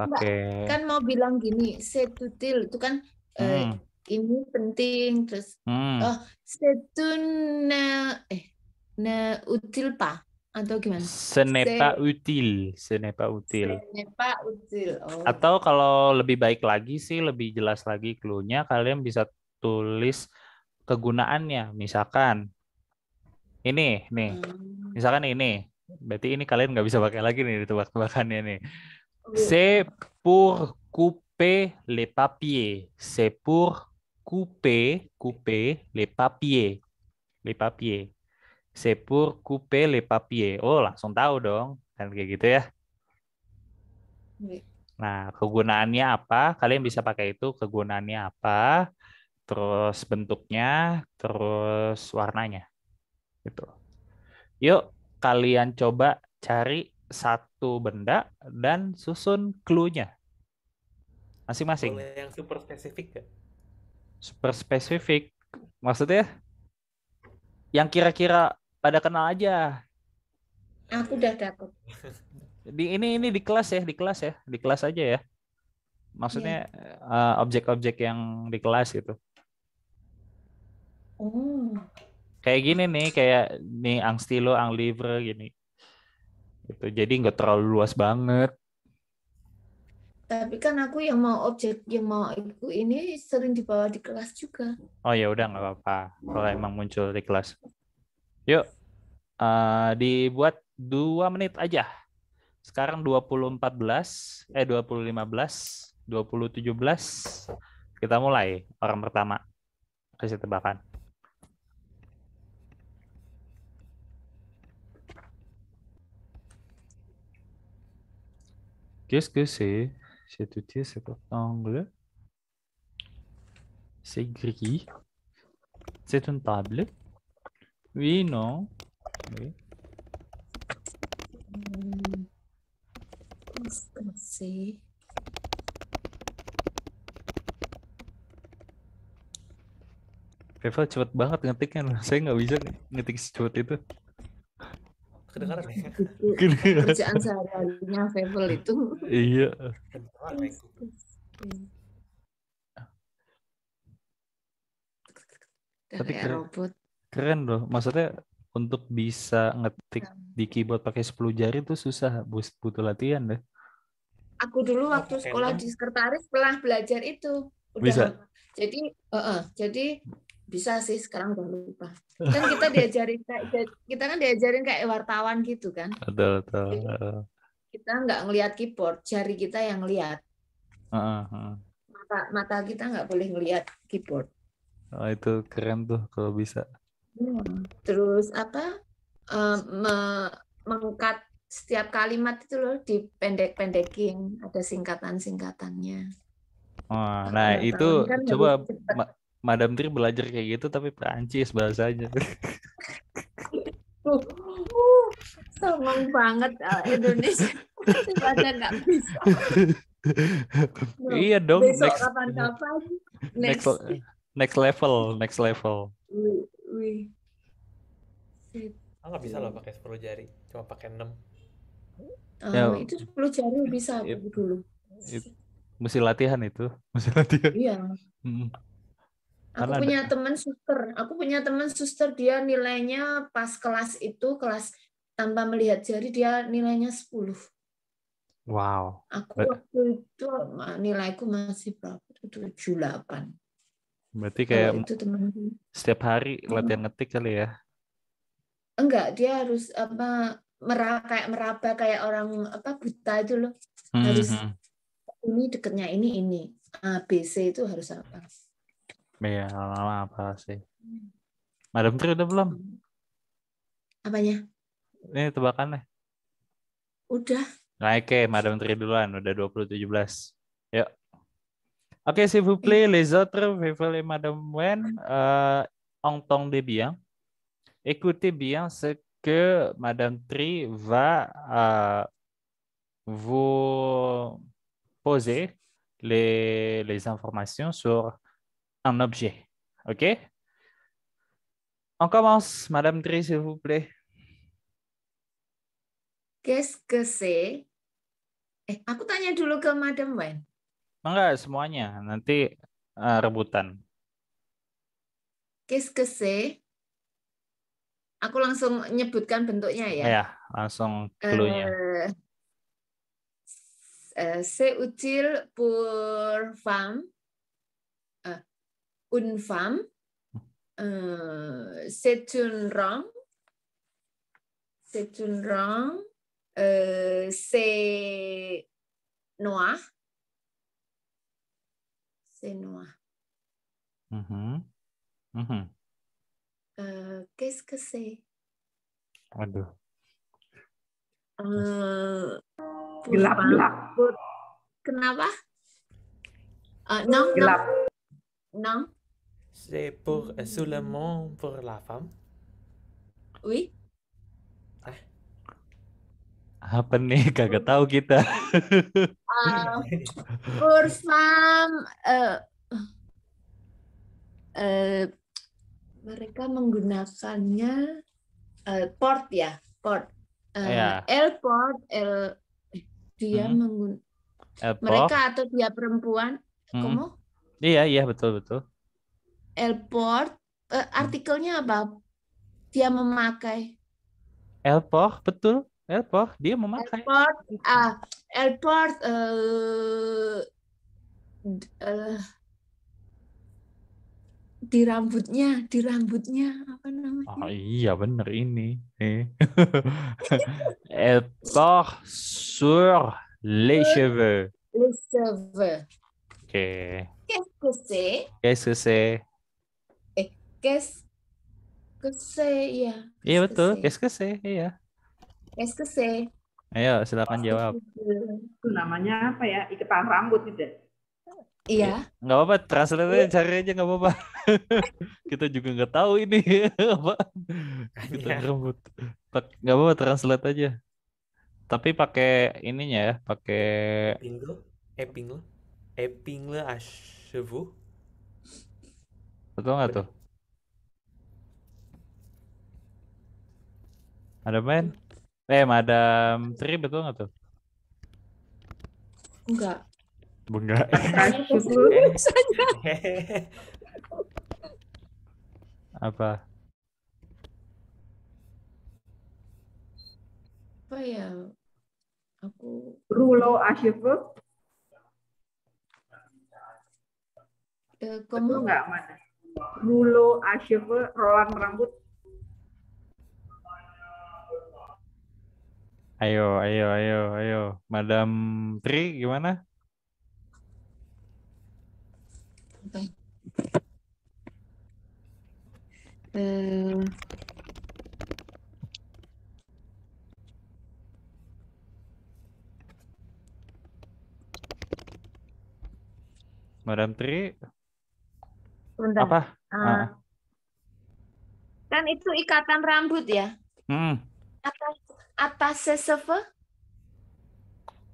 Pakai. Kan mau bilang gini, setutil itu kan eh, hmm. eh, ini penting terus hmm. oh eh ne util pak atau gimana? senepa util util, util util. util util. Oh. Atau kalau lebih baik lagi sih, lebih jelas lagi clue kalian bisa tulis kegunaannya. Misalkan ini, nih. Hmm. Misalkan ini. Berarti ini kalian nggak bisa pakai lagi nih di tebak-tebakannya nih. Oh. Iya. C'est pour couper les papiers. C'est pour couper, couper les papiers. Les papiers sepur coupe le papier. Oh, langsung tahu dong. Kan kayak gitu ya. Nah, kegunaannya apa? Kalian bisa pakai itu kegunaannya apa? Terus bentuknya, terus warnanya. Gitu. Yuk, kalian coba cari satu benda dan susun clue-nya. Masing-masing. Yang super spesifik gak? Super spesifik. Maksudnya? Yang kira-kira pada kenal aja. Aku udah dapet. Di ini ini di kelas ya, di kelas ya, di kelas aja ya. Maksudnya yeah. Iya. uh, objek-objek yang di kelas gitu. Oh. Kayak gini nih, kayak nih ang stilo, ang liver gini. Itu jadi nggak terlalu luas banget. Tapi kan aku yang mau objek yang mau aku ini sering dibawa di kelas juga. Oh ya udah nggak apa-apa kalau emang muncul di kelas. Yuk, uh, dibuat dua menit aja. Sekarang 2014, eh 2015, 2017. Kita mulai orang pertama. Kasih tebakan. Qu'est-ce que c'est Cet outil, cet angle. C'est gris. C'est une table we know okay. let's see Revel cepet banget ngetiknya Saya nggak bisa ngetik secepat itu. Kedengaran ya? Kerjaan sehari-harinya Fevel itu. iya. Tapi robot keren loh maksudnya untuk bisa ngetik di keyboard pakai 10 jari itu susah butuh latihan deh aku dulu waktu sekolah di sekretaris pernah belajar itu udah bisa jadi uh -uh, jadi bisa sih sekarang udah lupa kan kita diajarin kayak kita kan diajarin kayak wartawan gitu kan betul betul kita nggak ngelihat keyboard jari kita yang lihat. uh -huh. mata mata kita nggak boleh ngelihat keyboard oh, itu keren tuh kalau bisa Terus apa? um, eh, mengkat setiap kalimat itu loh dipendek-pendekin, ada singkatan-singkatannya. Oh, nah itu kan coba ma Madam Tri belajar kayak gitu tapi Perancis bahasanya. uh, banget eh, Indonesia. Bahasa nggak bisa. iya dong. Besok kapan-kapan. Next. next next level, next level. Wih. Sip. Oh, nggak bisa loh pakai 10 jari, cuma pakai 6. Oh, ah, ya. itu 10 jari bisa it, dulu. It, mesti latihan itu, mesti latihan. Iya. Hmm. Aku Karena punya ada. teman suster, aku punya teman suster dia nilainya pas kelas itu kelas tanpa melihat jari dia nilainya 10. Wow. Aku waktu itu nilaiku masih berapa? 78. Berarti oh, kayak itu teman setiap hari hmm. latihan ngetik kali ya? Enggak, dia harus apa merah kayak meraba kayak orang apa buta itu loh. Hmm, harus mm -hmm. ini deketnya ini ini. A B C itu harus apa? ya lama apa sih? Hmm. Madam Tri udah belum? Apanya? Ini tebakan deh. Udah. naik oke, Madam Tri duluan. Udah 2017. Yuk. Ok, s'il vous plaît, les autres, vous Madame Wen, euh, entendez bien. Écoutez bien ce que Madame Tri va euh, vous poser les, informations sur un objet. OK? On commence, Madame Tri, s'il vous plaît. Qu'est-ce que c'est? Eh, aku tanya dulu ke madame Wen. Enggak, semuanya. Nanti uh, rebutan. Qu'est-ce que Aku langsung nyebutkan bentuknya ya. Ya, langsung clue-nya. Uh, eh, uh, eh, c'est utile pour femme. Uh, une femme. Uh, c'est une rang. C'est une rang. Uh, c'est noir. c'est noir. Mm -hmm. Mm-hmm. Euh, qu'est-ce que c'est ah, euh, Gelap, Kenapa? Euh, non, non, non. C'est pour euh, seulement pour la femme. Oui. apa nih kagak tahu kita uh, Kursam uh, eh, uh, eh, mereka menggunakannya uh, port ya port uh, yeah. airport el dia hmm. menggun mereka atau dia perempuan hmm. kamu iya iya betul betul airport uh, artikelnya apa dia memakai airport betul Airport dia memakai. Airport ah airport uh, eh, uh, eh, di rambutnya, di rambutnya apa namanya? Oh iya bener ini. Eh. airport sur les cheveux. Les cheveux. Oke. Okay. Qu'est-ce que c'est? Qu'est-ce que c'est? Eh, qu'est-ce que c'est ya? Iya betul, qu'est-ce que c'est? Iya. Yeah. SKC. Ayo, silakan jawab. Itu namanya apa ya? Ikatan rambut itu. Ya? Iya. Eh, nggak apa-apa, translate aja, cari aja nggak apa-apa. kita juga nggak tahu ini apa. Kita ya. rambut. Nggak apa-apa, translate aja. Tapi pakai ininya ya, pakai Pingle, Epingle, Epingle Ashevu. Betul nggak tuh? Ada main? Eh, Madam Tri betul nggak tuh? Enggak. Enggak. Eh. Apa? Apa ya? Aku Rulo Ashifu. Eh, kamu enggak mana? Rulo Ashifu, rolan rambut Ayo, ayo, ayo, ayo. Madam Tri, gimana? Eh, Madam Tri, Bentar. apa? Uh, ah. Kan itu ikatan rambut ya? Hmm. Atau Atas server?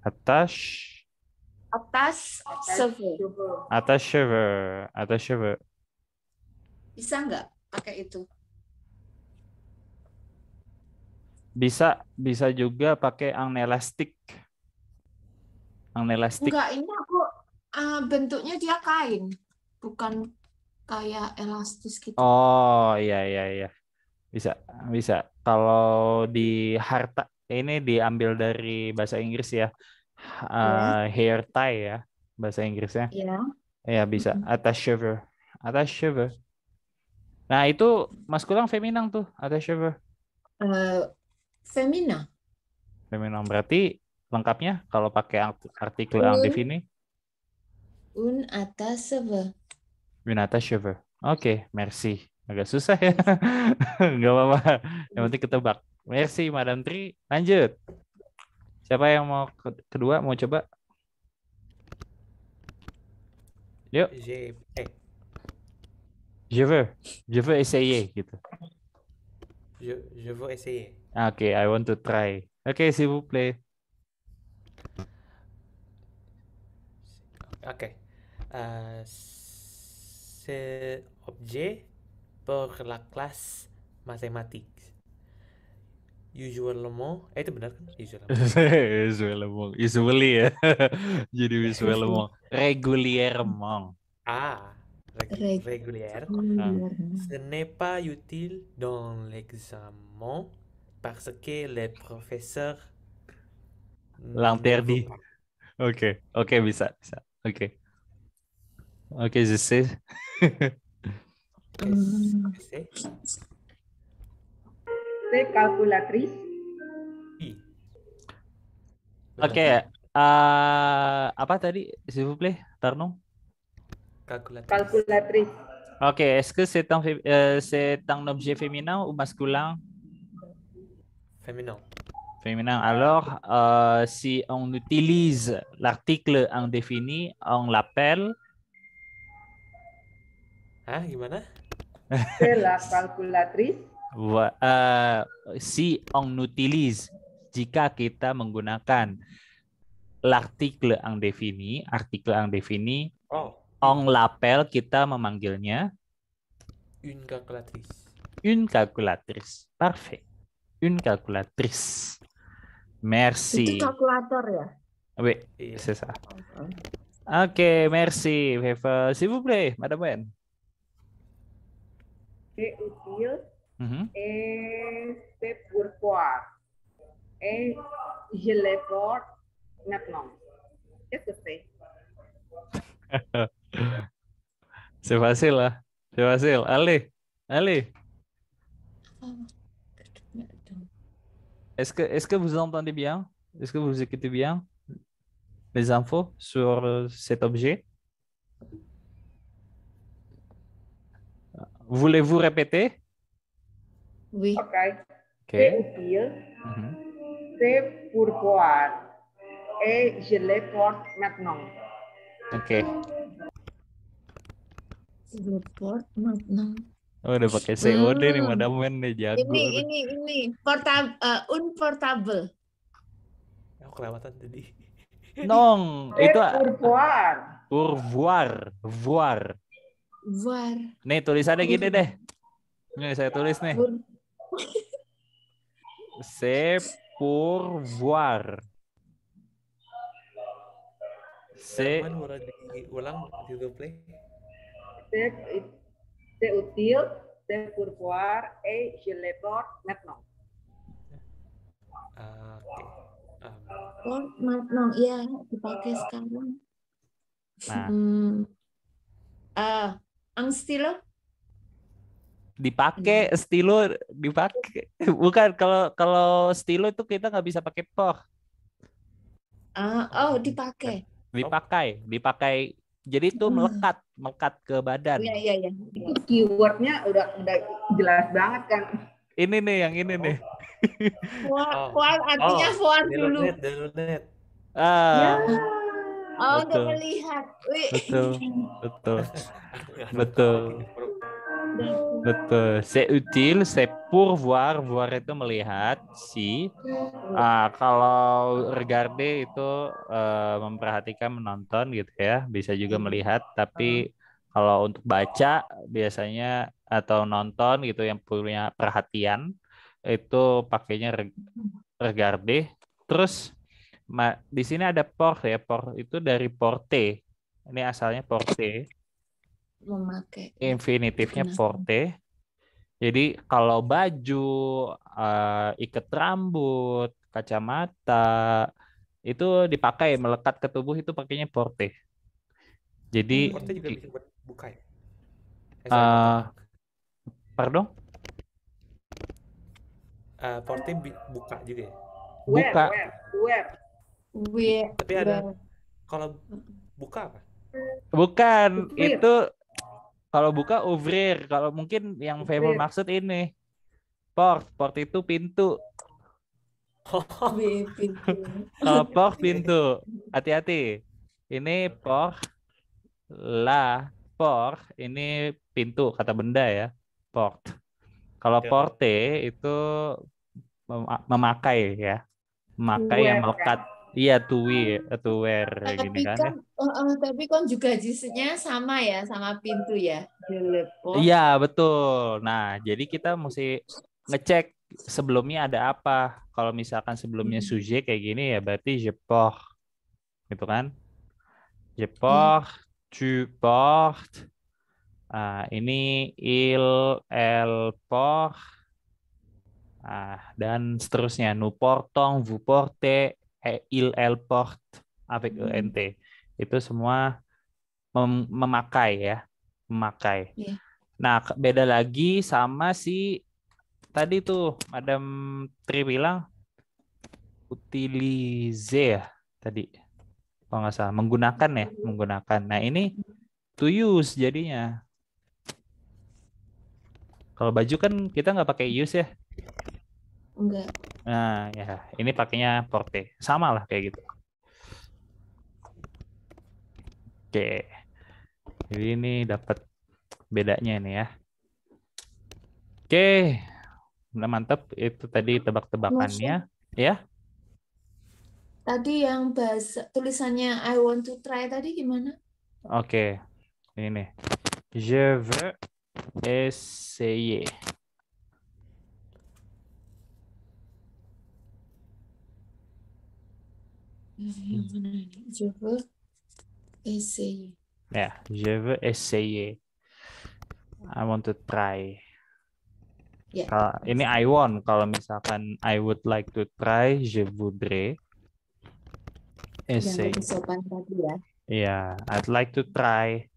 Atas atas server. Atas server, atas server. Bisa nggak pakai itu? Bisa, bisa juga pakai ang elastik Enggak, ini aku uh, bentuknya dia kain, bukan kayak elastis gitu. Oh, iya iya iya. Bisa, bisa. Kalau di harta ini diambil dari bahasa Inggris ya. Uh, hair tie ya bahasa Inggrisnya. ya Yeah. yeah, bisa. atas -hmm. atas shiver Nah, itu maskulang feminang tuh, shiver Uh, eh, feminang Feminang berarti lengkapnya kalau pakai artikel un, aktif ini. Un atas shiver Un atas shiver Oke, okay, merci. Agak susah ya. nggak apa-apa. Yang penting ketebak. Merci Madam Tri. Lanjut. Siapa yang mau ke kedua mau coba? Yuk. Je, veux. Je veux essayer gitu. Je, je veux essayer. Oke, okay, I want to try. Oke, okay, si vous plaît. Oke. Okay. Uh, c'est objet pour la classe mathématiques. Usuellement, eh, itu benar kan? Usually. usuellement. Usually eh. ya. Jadi usuellement. Régulièrement. Ah. Régulièrement. régulière. Ce n'est pas utile dans l'examen parce que les professeurs l'interdit. Ok, ok, bisa, bisa. Ok. Ok, je sais. kalkulatris. Hmm. Oke, okay. uh, eh, apa tadi? S'il vous plaît, Kalkulatris. kalkulatris. Oke, Ok, est-ce que c'est un, eh, c'est un objet féminin ou masculin? Féminin. Féminin. Alors, euh, si on utilise l'article indéfini, on l'appelle. Ah, gimana? la calculatriz. Uh, eh, si on utilise jika kita menggunakan l'article ang defini, artikel ang defini, oh. on lapel kita memanggilnya une calculatrice. Une calculatrice. Parfait. Une calculatrice. Merci. Itu kalkulator ya? Oui, iya. c'est ça. Oke, oh, okay. Oh. okay, merci. Have, s'il vous plaît, Madame Wen. C'est utile mm -hmm. et pour toi. Et je les porte maintenant. Qu'est-ce que c'est? c'est facile, hein? C'est facile. Allez, allez. Est-ce que, est que vous entendez bien? Est-ce que vous écoutez bien les infos sur cet objet? Voulez-vous répéter? Oui. OK. okay. C'est utile. Mm -hmm. C'est pour boire. Et je les porte maintenant. OK. Je porte maintenant. Oh, udah pakai COD hmm. nih Madam Men nih jago. Ini ini ini Portab uh, unportable. Aku oh, kelewatan tadi. Nong, itu pour voir. Pour voir, voir. Var. Nih tulisannya gini deh. Nih saya tulis nih. Se pour voir. Se ulang di play. Se se util, se pour voir et je le porte maintenant. Oke. Oh, maintenant, ya dipakai sekarang. Nah. Hmm. Uh, ang stilo dipakai hmm. stilo dipakai bukan kalau kalau stilo itu kita nggak bisa pakai poh uh, oh dipakai dipakai dipakai jadi itu hmm. melekat melekat ke badan iya iya iya keywordnya udah udah jelas banget kan ini nih yang ini nih Fuad, oh. artinya oh. dulu. Dilunit, dilunit. Uh, ah. ya. Oh, betul. udah melihat. Wih. Betul. Betul. betul. Betul. C'est utile, c'est pour voir. Voir itu melihat si. Ah, kalau regarde itu uh, memperhatikan, menonton gitu ya. Bisa juga hmm. melihat, tapi hmm. kalau untuk baca biasanya atau nonton gitu yang punya perhatian itu pakainya regarde. Terus Ma, di sini ada port ya, port itu dari porte. Ini asalnya porte. Memakai. Infinitifnya Kenapa? porte. Jadi kalau baju, uh, ikat rambut, kacamata itu dipakai melekat ke tubuh itu pakainya porte. Jadi porte juga bisa buat buka ya. Uh, pardon? Uh, porte buka juga ya. Buka. Web, web, web. We tapi ada kalau buka apa? Bukan, Ufrir. itu kalau buka ouvrir, kalau mungkin yang favor Fable maksud ini. Port, port itu pintu. Oh. pintu. port pintu. Hati-hati. Ini port la port ini pintu kata benda ya, port. Kalau porte itu memakai ya. Memakai yang melekat Iya, to wear, eh, to wear tapi gini kan. kan oh, uh, tapi kan juga jisnya sama ya, sama pintu ya. Dilepon. Oh. Iya, betul. Nah, jadi kita mesti ngecek sebelumnya ada apa. Kalau misalkan sebelumnya hmm. suje kayak gini ya berarti jepoh, Gitu kan? Jepoh, hmm. Ah, ini il el poh. Ah, dan seterusnya nuportong, portong, Eh, il airport avec ENT. Hmm. Itu semua mem memakai ya, memakai. Yeah. Nah, beda lagi sama si tadi tuh Madam Tri bilang utilize ya tadi. Kalau nggak salah, menggunakan ya, hmm. menggunakan. Nah, ini hmm. to use jadinya. Kalau baju kan kita nggak pakai use ya? Enggak. Nah, ya, ini pakainya porte Sama lah kayak gitu. Oke. Jadi ini dapat bedanya ini ya. Oke. Nah, mantap itu tadi tebak-tebakannya, ya. Tadi yang bahasa tulisannya I want to try tadi gimana? Oke. Ini. Je veux essayer. Je veux essayer. Yeah, je veux essayer. I want to try. Yeah. Kalo, ini I want. Kalau misalkan I would like to try, je voudrais. Essayer. Yang sopan tadi ya. Yeah, I'd like to try.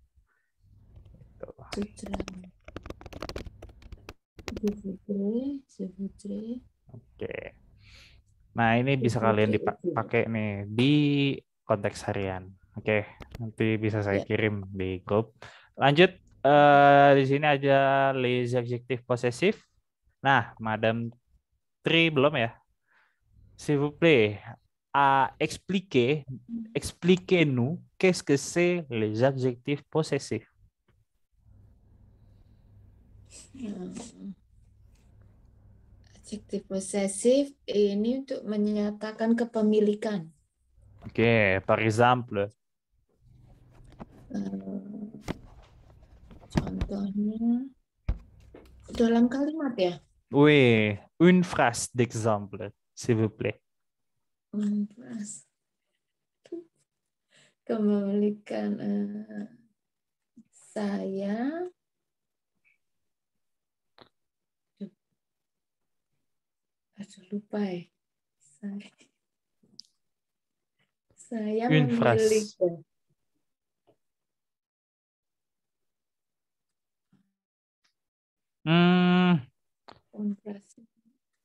To try. Je voudrais, je voudrais. Oke. Okay. Nah, ini bisa kalian dipakai nih di konteks harian. Oke, okay. nanti bisa saya ya. kirim di grup. Lanjut uh, di sini aja lazy adjective possessive. Nah, Madam Tri belum ya? S'il vous plaît, a expliquer, expliquez-nous qu'est-ce que c'est les adjectifs possessifs. Hmm. Adjektif possessive eh, ini untuk menyatakan kepemilikan. Oke, okay, par exemple. Uh, eh, contohnya dalam kalimat ya. Oui, une phrase d'exemple, s'il vous plaît. Une phrase. Kepemilikan uh, saya Une Phrase. Hmm.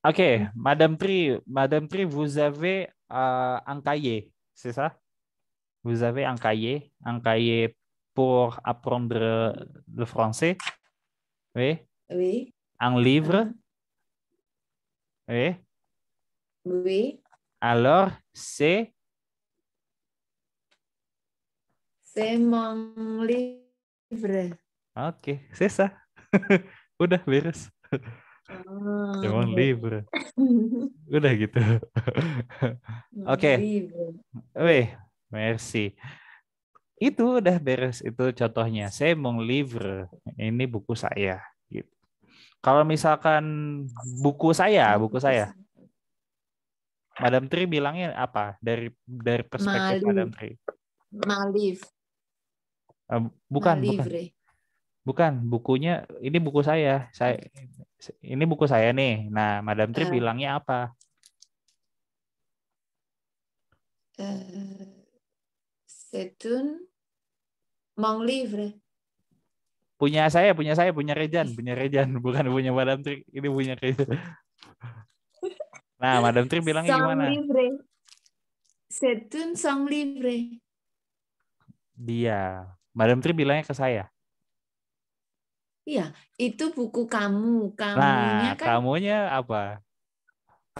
Ok, Madame Tri, Madame Tri, vous avez ah, un cahier, c'est ça? Vous avez un cahier, un cahier pour apprendre le français, oui? Oui. Un livre, Eh? Oui. Oui. Alors, c'est C'est mon livre. Oke, c'est ça. Udah beres. Oh. C'est mon livre. Udah gitu. Oke. okay. Wih, merci. Itu udah beres itu contohnya. C'est mon livre. Ini buku saya. Kalau misalkan buku saya, iya, buku saya. Madam Tri bilangnya apa dari dari perspektif Malif. Madam Tri? Malif. Bukan, Malif, bukan. Bukan, bukunya ini buku saya. Saya ini buku saya nih. Nah, Madam Tri uh, bilangnya apa? Uh, eh, setun Mang livre punya saya, punya saya, punya Rejan, punya Rejan, bukan punya Madam Tri. Ini punya Rejan. Nah, Madam Tri bilangnya Sang gimana? Libre. Setun sang libre. Dia. Madam Tri bilangnya ke saya. Iya, itu buku kamu. Kamunya nah, kan kamunya apa?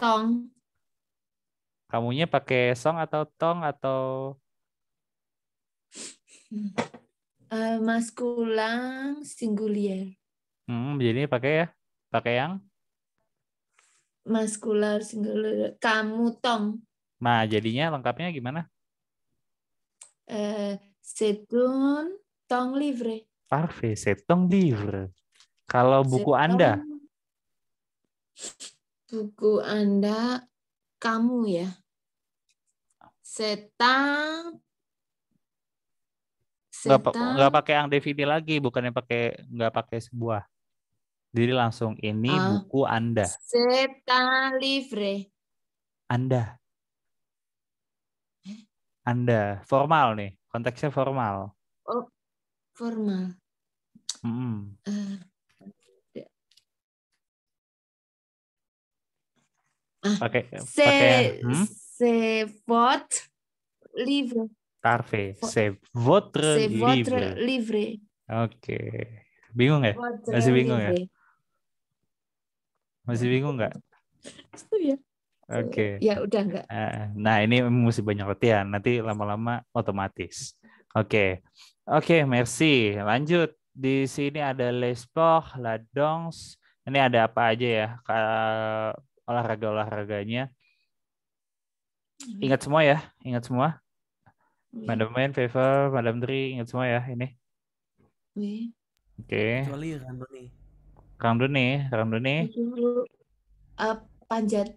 Tong. Kamunya pakai song atau tong atau hmm. Eh, maskulang singulier. Hmm, jadi pakai ya? Pakai yang? Maskular singular. Kamu tong. Nah, jadinya lengkapnya gimana? Uh, eh, tong tong livre. Parfait, c'est livre. Kalau buku Anda? Buku Anda kamu ya. Setang nggak nggak pakai yang DVD lagi bukannya pakai nggak pakai sebuah jadi langsung ini uh, buku anda setan livre anda anda formal nih konteksnya formal oh formal mm -hmm. uh, pakai pakai hmm? se livre Tarve, C'est votre, votre livre. Oke. Okay. Bingung ya? Votre Masih bingung ya? livre. ya? Masih bingung nggak? ya. Oke. Okay. Ya udah nggak. Eh, nah ini mesti banyak latihan. Nanti lama-lama otomatis. Oke. Okay. Oke, okay, merci. Lanjut. Di sini ada l'esport, Ladongs. Ini ada apa aja ya? Olahraga-olahraganya. Ingat semua ya? Ingat semua? Iya. Madam Main, Favor, Madam Dri, ingat semua ya ini. Iya. Oke. Okay. Kecuali Ramdoni. Ramdoni, Ramdoni. Uh, eh, panjat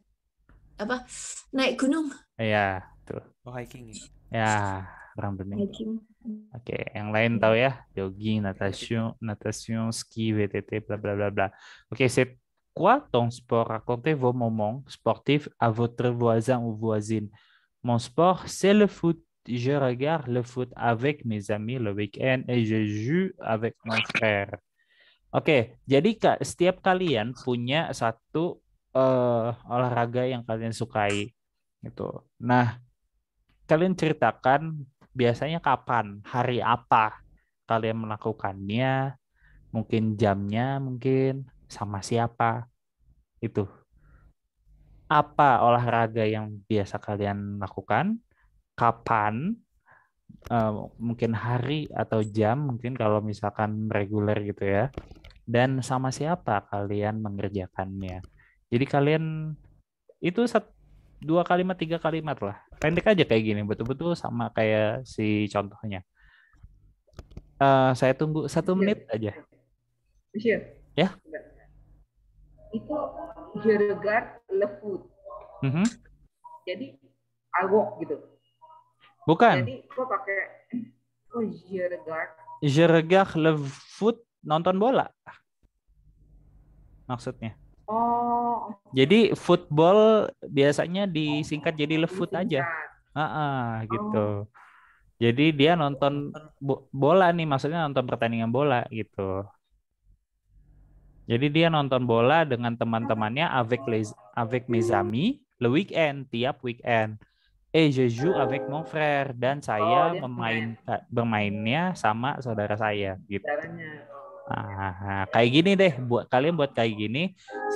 apa? Naik gunung. Iya, tuh. Oh, hiking. Ya, ya Ramdoni. Hiking. Oke, okay. yang lain tahu iya. ya? Jogging, natation, natation, ski, btt, bla bla bla bla. Oke, okay, c'est quoi ton sport? Racontez vos moments sportifs à votre voisin ou voisine. Mon sport, c'est le foot je regarde le foot avec mes amis le week-end et je joue avec mon frère. Oke, okay, jadi setiap kalian punya satu uh, olahraga yang kalian sukai gitu. Nah, kalian ceritakan biasanya kapan, hari apa kalian melakukannya, mungkin jamnya, mungkin sama siapa. Itu. Apa olahraga yang biasa kalian lakukan? kapan uh, mungkin hari atau jam mungkin kalau misalkan reguler gitu ya dan sama siapa kalian mengerjakannya jadi kalian itu satu dua kalimat tiga kalimat lah pendek aja kayak gini betul-betul sama kayak si contohnya uh, saya tunggu satu iya. menit aja Iya. ya itu je lefut mm -hmm. jadi agok gitu Bukan. Jadi gue pakai oh, Jergah le foot nonton bola. Maksudnya. Oh. Jadi football biasanya disingkat oh. jadi Levoet aja. Ah, ah gitu. Oh. Jadi dia nonton bola nih, maksudnya nonton pertandingan bola gitu. Jadi dia nonton bola dengan teman-temannya avec les avec mes amis le weekend tiap weekend eh Jeju avec mon frère dan saya oh, memain main. bermainnya sama saudara saya gitu. Ah, kayak gini deh buat kalian buat kayak gini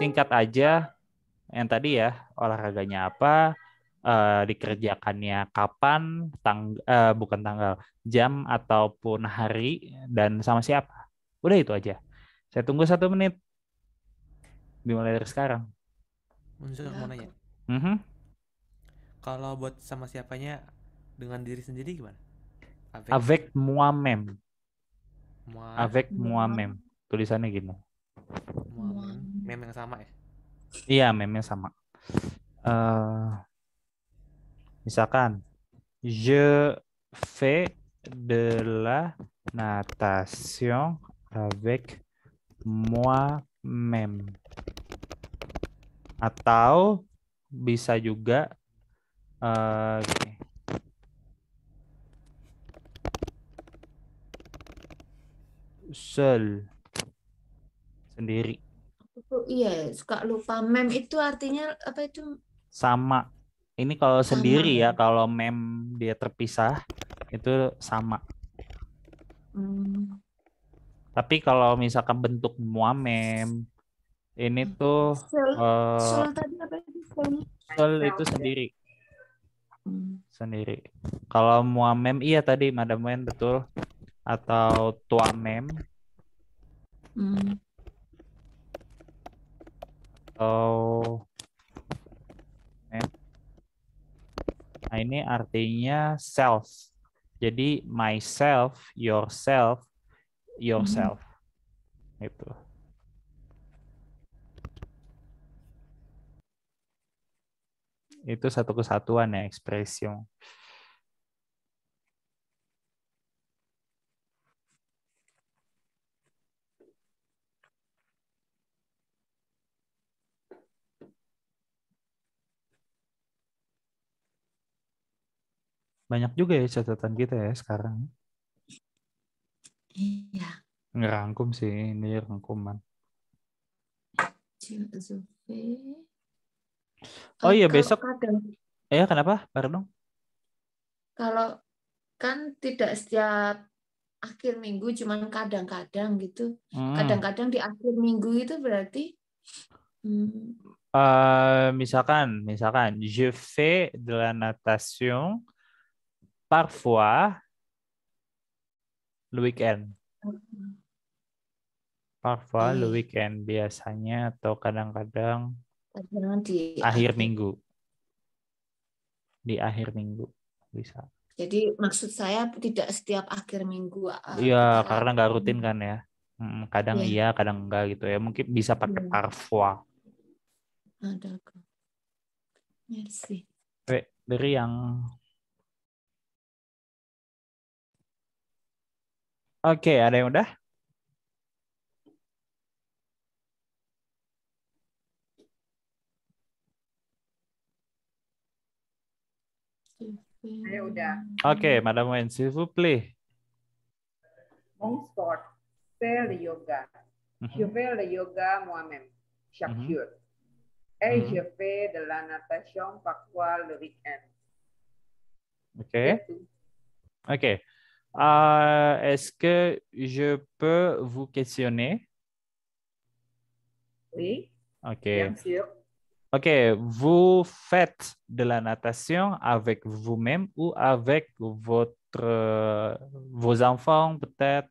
singkat aja yang tadi ya olahraganya apa uh, dikerjakannya kapan tang uh, bukan tanggal jam ataupun hari dan sama siapa udah itu aja saya tunggu satu menit dimulai dari sekarang Unsur mau nanya mm -hmm. Kalau buat sama siapanya dengan diri sendiri gimana? Avec, Avec moi-même. Moi... Avec moi-même. Tulisannya gini. Moi meme yang sama ya? Iya, meme yang sama. Uh, misalkan, je fais de la natation avec moi-même. Atau bisa juga Okay. sel sendiri oh, iya suka lupa mem itu artinya apa itu sama ini kalau sendiri ya, ya kalau mem dia terpisah itu sama hmm. tapi kalau misalkan bentuk muamem ini tuh sel, uh, eh, tadi apa itu sel, sel itu sendiri Hmm. sendiri. Kalau Muamem iya tadi Madam Wen betul atau Tuamem. Hmm. Atau Mem. Nah, ini artinya self. Jadi myself, yourself, yourself. Hmm. Itu. itu satu kesatuan ya ekspresi. Banyak juga ya catatan kita ya sekarang. Iya. Ngerangkum sih, ini rangkuman. Oh iya besok. Kadang, eh, kenapa? Pardon. Kalau kan tidak setiap akhir minggu cuman kadang-kadang gitu kadang hmm. kadang-kadang di akhir minggu itu berarti hmm. uh, misalkan misalkan je fais de la natation parfois le weekend hmm. parfois hmm. le iya. weekend biasanya atau kadang-kadang di akhir minggu. Di akhir minggu bisa. Jadi maksud saya tidak setiap akhir minggu. Eh, iya, karena nggak rutin kan ya. Kadang yeah. iya, kadang enggak gitu ya. Mungkin bisa iya. pakai yeah. parfois. Ada kok. Merci. Dari yang Oke, okay, ada yang udah? Ok, madame Wen, s'il vous plaît. Mon sport, faire le yoga. Je fais le yoga moi-même, chaque jour. Et je fais de la natation parfois le week-end. OK. OK. Euh, Est-ce que je peux vous questionner? Oui. OK. Bien sûr. OK, vous faites de la natation avec vous-même ou avec votre, euh, vos enfants, peut-être,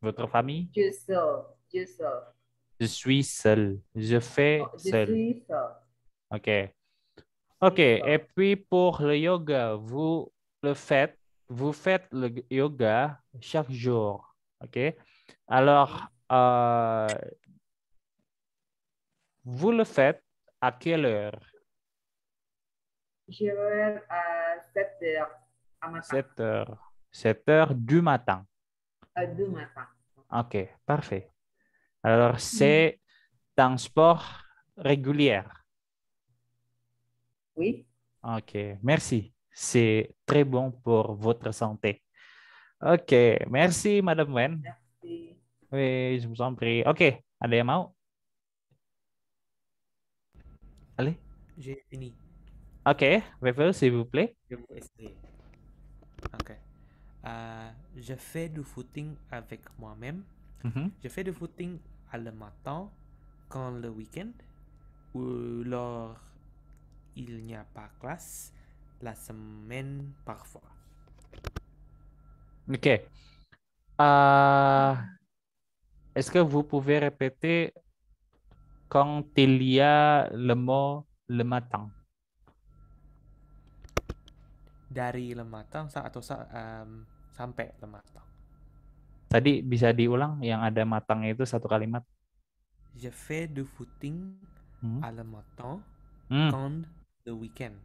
votre famille? Je seul. je suis seul. Je fais oh, je seul. Suis seul. OK. OK. Et puis pour le yoga, vous le faites, vous faites le yoga chaque jour. OK. Alors, euh, vous le faites à quelle heure? Je vais à 7 heures. À 7 heures. 7 heures du matin. À euh, du matin. OK, parfait. Alors, c'est transport un sport régulier. Oui. OK, merci. C'est très bon pour votre santé. OK, merci, Madame Wen. Merci. Oui, je vous en prie. OK, allez, Mao. Allez. J'ai fini. Ok, s'il vous plaît. Je vais essayer. Ok. Euh, je fais du footing avec moi-même. Mhm. Je fais du footing à le matin, quand le week-end, ou lors il n'y a pas classe, la semaine parfois. Ok. Euh, Est-ce que vous pouvez répéter Kong tilia lemo lematang. Dari lematang atau um, sampai lematang. Tadi bisa diulang yang ada matang itu satu kalimat. Je fais du footing hmm? à le matin hmm. quand the weekend.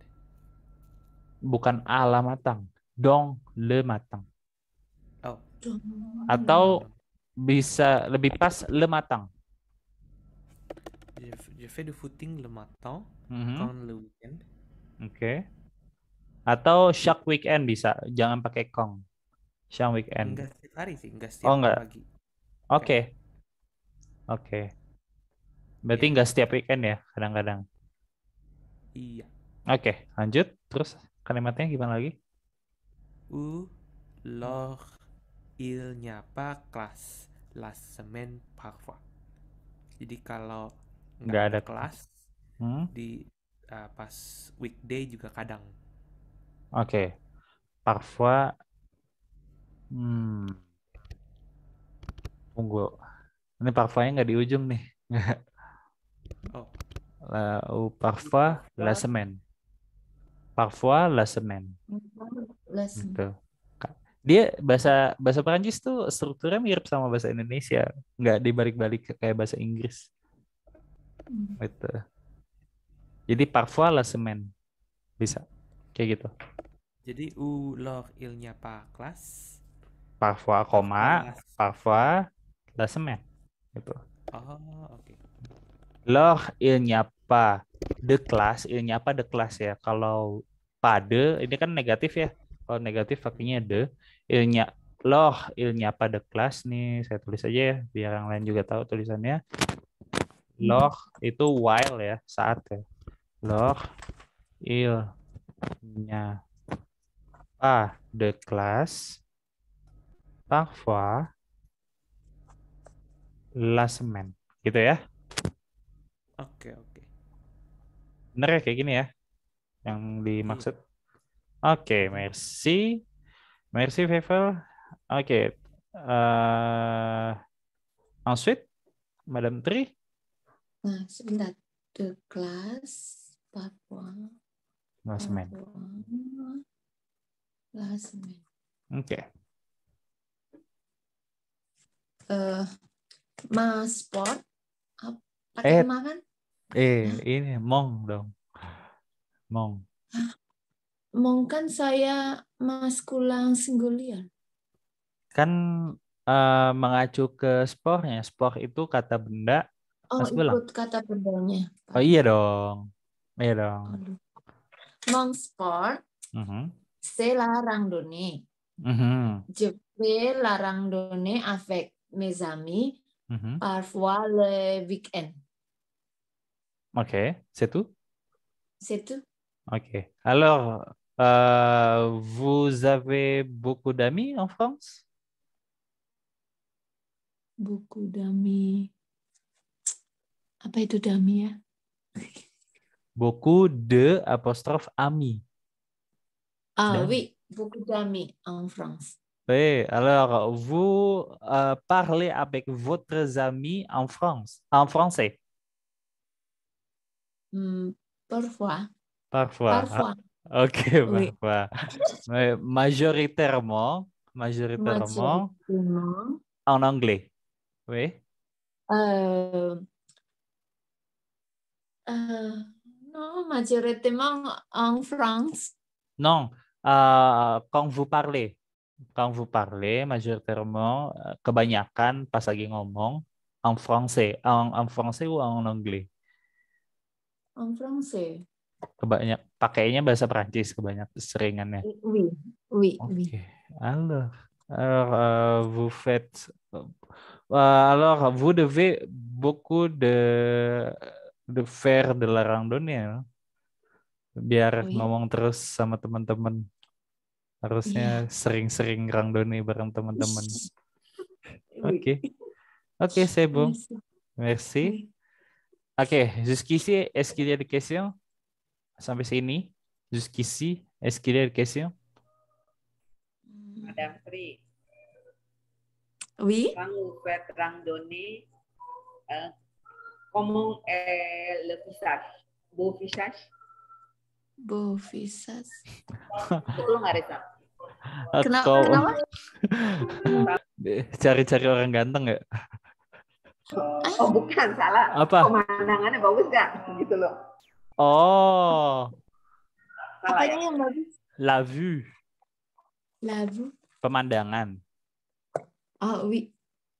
Bukan ala matang, dong le matang. Oh. Atau bisa lebih pas le matang je fais du footing mhm. le matin, mm -hmm. quand le weekend. Oke. Okay. Atau shark weekend bisa, jangan pakai kong. Shark weekend. Enggak setiap hari sih, enggak setiap oh, enggak. pagi. Oke. Okay. Oke. Okay. Berarti yeah. enggak setiap weekend ya, kadang-kadang. Iya. Oke, okay, lanjut. Terus kalimatnya gimana lagi? U lors ilnya n'y kelas last semen parfois. Jadi kalau nggak ada kelas hmm? di uh, pas weekday juga kadang oke okay. parfois hmm tunggu ini parfumnya nggak di ujung nih nggak oh la au parfois la semaine la dia bahasa bahasa Perancis tuh strukturnya mirip sama bahasa Indonesia nggak dibalik-balik kayak bahasa Inggris Hmm. gitu jadi parfois la semaine bisa kayak gitu jadi log ilnya pa kelas parfois koma parfois la semaine gitu oh oke okay. Log ilnya pa de kelas ilnya apa de kelas ya kalau pada ini kan negatif ya kalau negatif artinya de ilnya loh ilnya pada kelas nih saya tulis aja ya biar yang lain juga tahu tulisannya Lock itu while ya saat ya il ilnya pa de class parfois la gitu ya oke oke bener ya kayak gini ya yang dimaksud iya. oke okay, merci merci Fevel oke okay. uh, ensuite Madame Tri Nah, sebentar. The class Papua. Last man. Oke. Okay. Uh, eh, mas sport pakai eh, makan? Eh, ini mong dong. Mong. Mong kan saya maskulang singgulian. Kan uh, mengacu ke spornya. Spor itu kata benda Oh, Mas ikut kata bendanya. Oh iya dong. Iya dong. Aduh. sport. Uh mm-hmm. -huh. Se larang doni. Uh mm-hmm. -huh. Je vais larang doni avec mes amis uh mm-hmm. -huh. parfois le weekend. Oke, Ok, c'est tout? C'est tout. Ok. Alors, uh, vous avez beaucoup d'amis en France? Beaucoup d'amis. beaucoup d'amis. de Ah oui, beaucoup d'amis en France. Oui, alors vous euh, parlez avec vos amis en France, en français. Hmm, parfois. Parfois. Hein. Parfois. ok, parfois. Mais majoritairement, majoritairement, en anglais. Oui. Euh, Euh, non, majoritairement en France. Non, euh, quand vous parlez, quand vous parlez, majoritairement, euh, kebanyakan pas lagi ngomong en français, en, en français ou en anglais? En français. Kebanyak pakainya bahasa perancis kebanyak seringannya. Oui, oui, okay. oui. Alors, alors euh, vous faites alors vous devez beaucoup de the fair de la randonnée biar oh, iya. ngomong terus sama teman-teman harusnya yeah. sering-sering randonnée bareng teman-teman oke oke saya c'est bon merci oke jusqu'ici est-ce qu'il y a des questions sampai sini jusqu'ici est-ce qu'il y a des questions Madame Pri Oui. Quand vous faites randonnée, eh, comment est eh, le visage. Beau visage. Beau visage. Tolong Arisa. Atau cari-cari orang ganteng ya? Oh bukan salah. Apa? Pemandangannya bagus gak? Gitu loh. Oh. Salah ya. Apanya ya? yang bagus? La vue. La vue. Pemandangan. Oh, wi,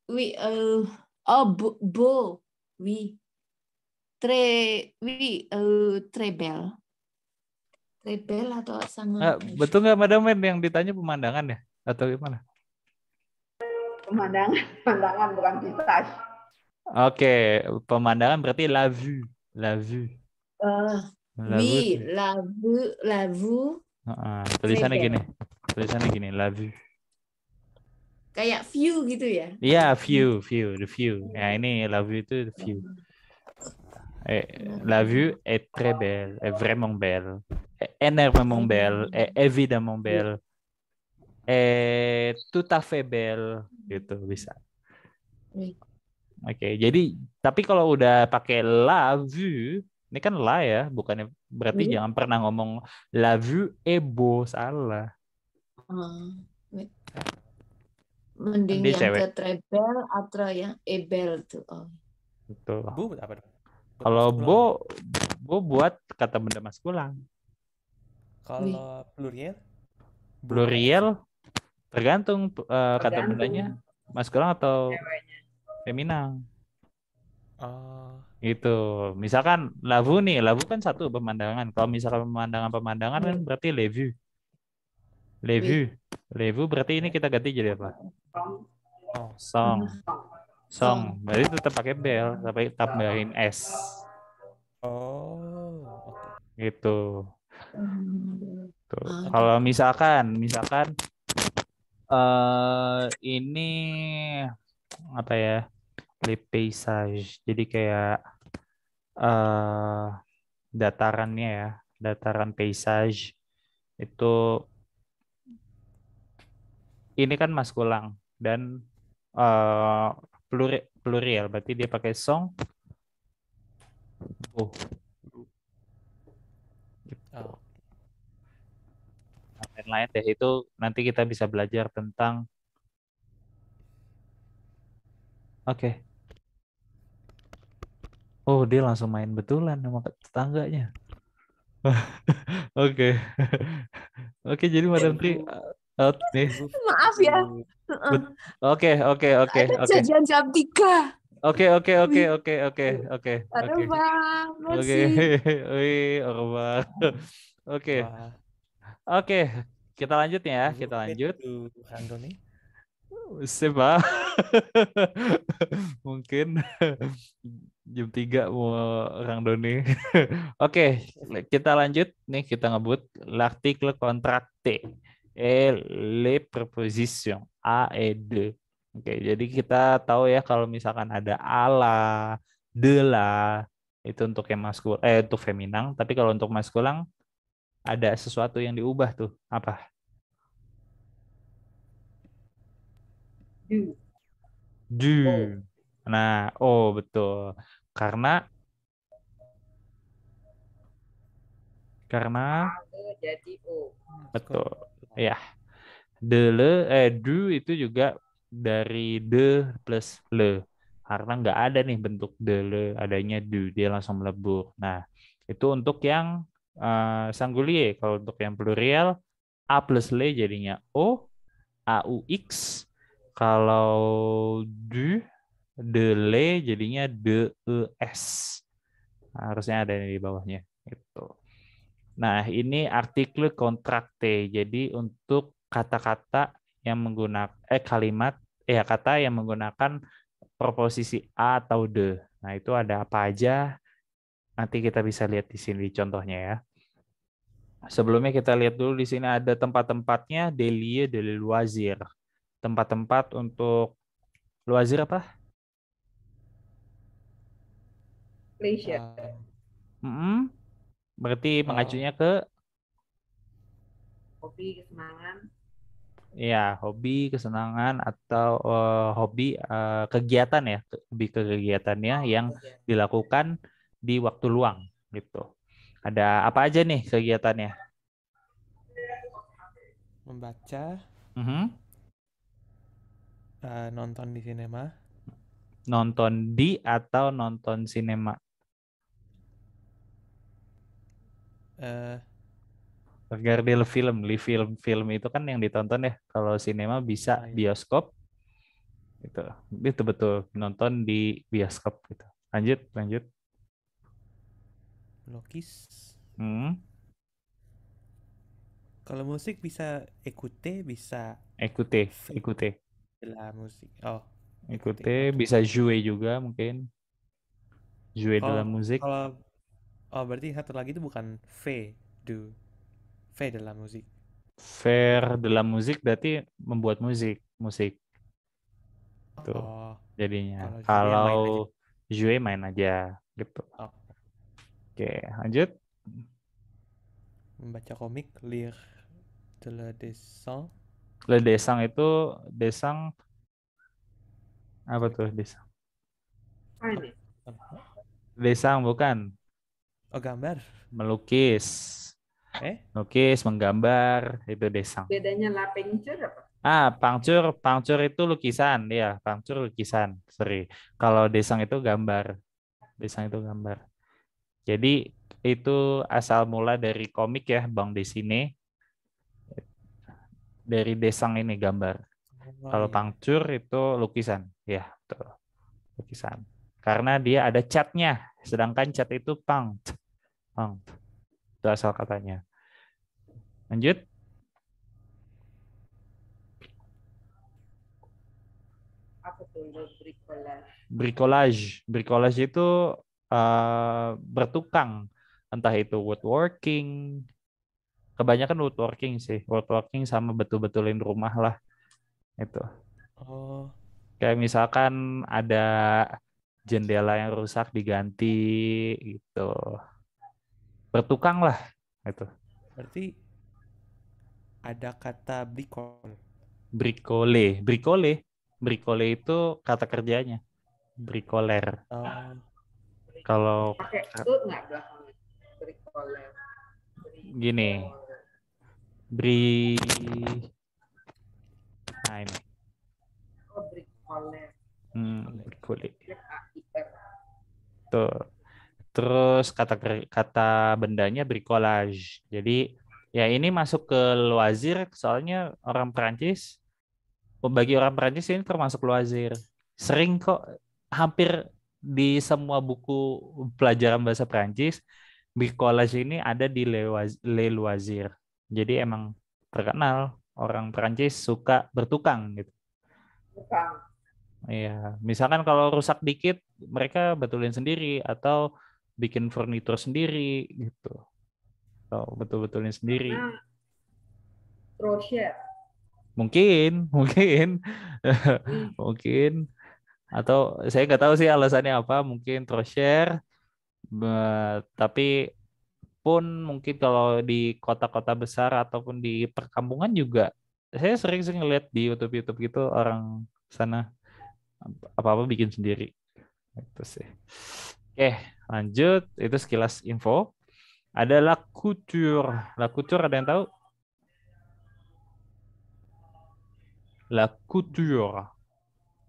wi, uh, oh, beau. Oui. Tre, oui, uh, eh, trebel. Trebel atau sangat. ah, betul nggak Madam Men yang ditanya pemandangan ya? Atau gimana? Pemandangan, pemandangan bukan visage. Oke, okay. pemandangan berarti la vue, la vue. Uh, la oui, vue. la vue, la vue. Uh, uh. Tulisannya gini, tulisannya gini, la vue kayak view gitu ya iya yeah, view view the view ya yeah, ini love you itu the view iya. eh, la vue est eh, très belle est eh, vraiment belle est eh, énormément belle est évidemment iya. belle est tout à fait belle gitu bisa iya. Oke, okay, jadi tapi kalau udah pakai la vue, ini kan la ya, bukannya berarti jangan pernah ngomong la vue beau salah. Hmm. Mending yang cewek. ke atau yang Ebel tuh. Oh. Betul. Bu apa? Kalau bu bu buat kata benda maskulang. Kalau pluriel? Pluriel tergantung, uh, kata bendanya maskulang atau Ceweknya. feminal. Oh. Itu. Misalkan lavu nih, lavu kan satu pemandangan. Kalau misalkan pemandangan-pemandangan kan berarti levu. Levu. Iya. Levu berarti ini kita ganti jadi apa? Oh, song. Song. Berarti tetap pakai bel, tapi tambahin S. Oh. Gitu. Tuh. Kalau misalkan, misalkan uh, ini apa ya? Lip paysage. Jadi kayak uh, datarannya ya, dataran paysage itu ini kan maskulang dan uh, pluri, plural berarti dia pakai song oh. oh. lain-lain deh itu nanti kita bisa belajar tentang oke okay. oh dia langsung main betulan sama tetangganya Oke. Oke, okay, jadi Madam Tri Oke. Maaf ya. Hmm. Oke, oke, oke, oke. Jajan jam 3. Oke oke oke oke oke oke. Orba, Oke, Orba. Oke. Oke, kita lanjut ya, kita lanjut. Andoni. Uh, Seba. Mungkin jam 3 mau orang Doni. Oke, kita lanjut. Nih kita ngebut l'artikel kontrakte et les prepositions a et de. Oke, jadi kita tahu ya kalau misalkan ada ala, de la itu untuk yang maskul eh untuk feminang, tapi kalau untuk maskulang ada sesuatu yang diubah tuh. Apa? Du. Du. Nah, oh betul. Karena karena A, jadi O. Betul ya de le eh du itu juga dari de plus le karena nggak ada nih bentuk de le adanya du dia langsung melebur nah itu untuk yang uh, eh, sanggulie kalau untuk yang plural a plus le jadinya o a u x kalau du de le jadinya de e s harusnya ada di bawahnya itu Nah, ini artikel kontrakte. Jadi untuk kata-kata yang menggunakan eh kalimat eh, ya eh, kata yang menggunakan proposisi a atau de. Nah, itu ada apa aja? Nanti kita bisa lihat di sini contohnya ya. Sebelumnya kita lihat dulu di sini ada tempat-tempatnya Delie de Loisir. Tempat-tempat untuk Loisir apa? Uh, Mm -hmm. Berarti mengacunya ke hobi, kesenangan. ya hobi, kesenangan atau uh, hobi uh, kegiatan ya, lebih ke kegiatannya oh, yang dilakukan di waktu luang gitu. Ada apa aja nih kegiatannya? Membaca. Mm -hmm. uh, nonton di sinema. Nonton di atau nonton sinema? agar eh, di film, li film film itu kan yang ditonton ya. Kalau sinema bisa ah, iya. bioskop, itu itu betul nonton di bioskop gitu. Lanjut, lanjut. Lokis. Hmm. Kalau musik bisa ikuti, bisa ikuti, ikuti. Bila musik. Oh. Ikuti, bisa jouer juga mungkin. Jouer dalam musik. Kalau Oh, berarti satu lagi itu bukan V, do. V dalam musik. Fair dalam musik berarti membuat musik, musik. Tuh. Oh. Jadinya. Kalau Jue main, main aja gitu. Oh. Oke, lanjut. Membaca komik, lire de le dessin. Le dessin itu desang apa tuh desang? Desang bukan Oh gambar. Melukis. Eh? Melukis, menggambar itu desang. Bedanya lah pengcur apa? Ah, pangcur, pangcur itu lukisan, ya, pangcur lukisan, sorry. Kalau desang itu gambar, desang itu gambar. Jadi itu asal mula dari komik ya, Bang di sini. Dari desang ini gambar. Oh, Kalau iya. pangcur itu lukisan, ya, betul. lukisan. Karena dia ada catnya, sedangkan cat itu pang. Jepang. Itu asal katanya. Lanjut. Apa bricolage? Bricolage. Bricolage itu uh, bertukang. Entah itu woodworking. Kebanyakan woodworking sih. Woodworking sama betul-betulin rumah lah. Itu. Oh. Kayak misalkan ada jendela yang rusak diganti gitu bertukang lah itu berarti ada kata bricol bricole bricole bricole itu kata kerjanya hmm. bricoler uh, oh. kalau gini bri nah ini oh, bricoler hmm, bricole tuh Terus kata kata bendanya bricolage. Jadi ya ini masuk ke loazir soalnya orang Perancis bagi orang Perancis ini termasuk loazir. Sering kok hampir di semua buku pelajaran bahasa Perancis bricolage ini ada di le loisir. Jadi emang terkenal orang Perancis suka bertukang gitu. Tukang. Iya, misalkan kalau rusak dikit mereka betulin sendiri atau bikin furnitur sendiri gitu atau betul-betulnya sendiri crochet mungkin mungkin hmm. mungkin atau saya nggak tahu sih alasannya apa mungkin crochet tapi pun mungkin kalau di kota-kota besar ataupun di perkampungan juga saya sering sering ngeliat di YouTube YouTube gitu orang sana apa apa bikin sendiri itu sih Oke, lanjut. Itu sekilas info. Ada la couture. La couture ada yang tahu? La couture.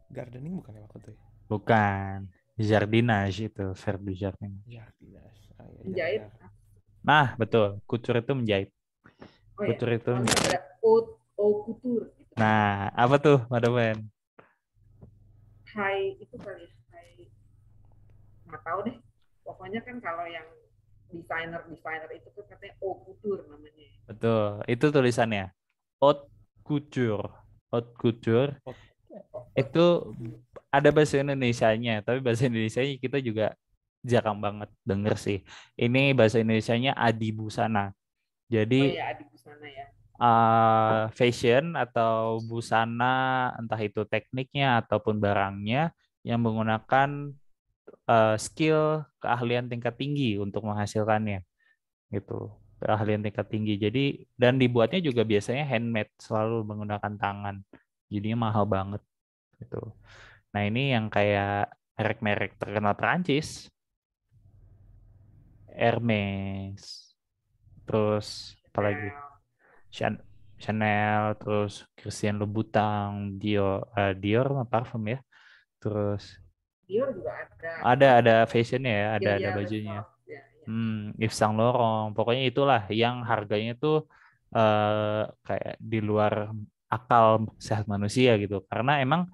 Gardening bukan ya itu? Ya? Bukan. Jardinage itu, Verbi jardin. Ah, iya, menjahit. Nah, betul. Couture itu menjahit. Oh, iya. couture itu menjahit. Oh, oh, couture. Nah, apa tuh, Madamen? Hai, itu kali ya nggak tahu deh pokoknya kan kalau yang desainer desainer itu kan katanya haute couture namanya betul itu tulisannya haute couture haute couture itu ada bahasa Indonesia-nya tapi bahasa Indonesia nya kita juga jarang banget denger sih ini bahasa Indonesia-nya adi busana jadi oh iya, ya, adi busana ya uh, fashion atau busana entah itu tekniknya ataupun barangnya yang menggunakan Eh, skill keahlian tingkat tinggi untuk menghasilkannya gitu keahlian tingkat tinggi jadi dan dibuatnya juga biasanya handmade selalu menggunakan tangan jadinya mahal banget gitu nah ini yang kayak merek-merek terkenal Perancis Hermes terus apa lagi Chanel terus Christian Louboutin Dior uh, Dior parfum ya terus Dior juga ada. Ada ada fashionnya ya, ada ya, ada iya, bajunya. Ya, ya. Hmm, Yves Saint Laurent, pokoknya itulah yang harganya tuh eh, kayak di luar akal sehat manusia gitu. Karena emang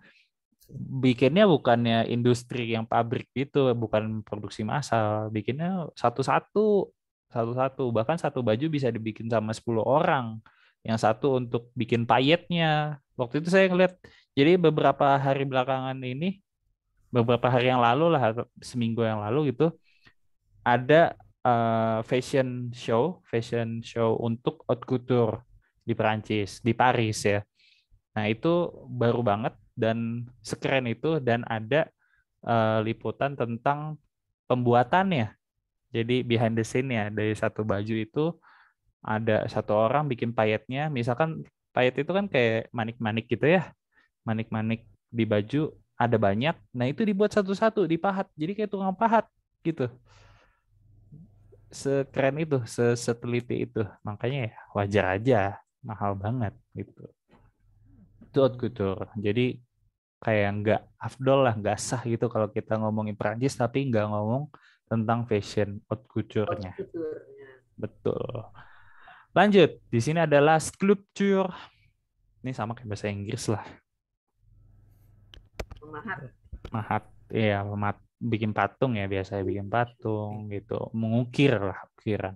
bikinnya bukannya industri yang pabrik gitu, bukan produksi massal, bikinnya satu-satu, satu-satu, bahkan satu baju bisa dibikin sama 10 orang. Yang satu untuk bikin payetnya. Waktu itu saya ngeliat, jadi beberapa hari belakangan ini beberapa hari yang lalu lah seminggu yang lalu gitu ada uh, fashion show fashion show untuk haute couture di Perancis di Paris ya nah itu baru banget dan sekeren itu dan ada uh, liputan tentang pembuatannya jadi behind the scene ya dari satu baju itu ada satu orang bikin payetnya misalkan payet itu kan kayak manik-manik gitu ya manik-manik di baju ada banyak. Nah itu dibuat satu-satu, dipahat. Jadi kayak tukang pahat gitu. Sekeren itu, seteliti itu. Makanya ya wajar aja mahal banget gitu. Itu out couture. Jadi kayak nggak afdol lah, nggak sah gitu kalau kita ngomongin Perancis tapi nggak ngomong tentang fashion out couture-nya. Betul. Lanjut, di sini adalah sculpture. Ini sama kayak bahasa Inggris lah Mahat, mahat iya mat bikin patung ya biasanya bikin patung gitu mengukir lah ukiran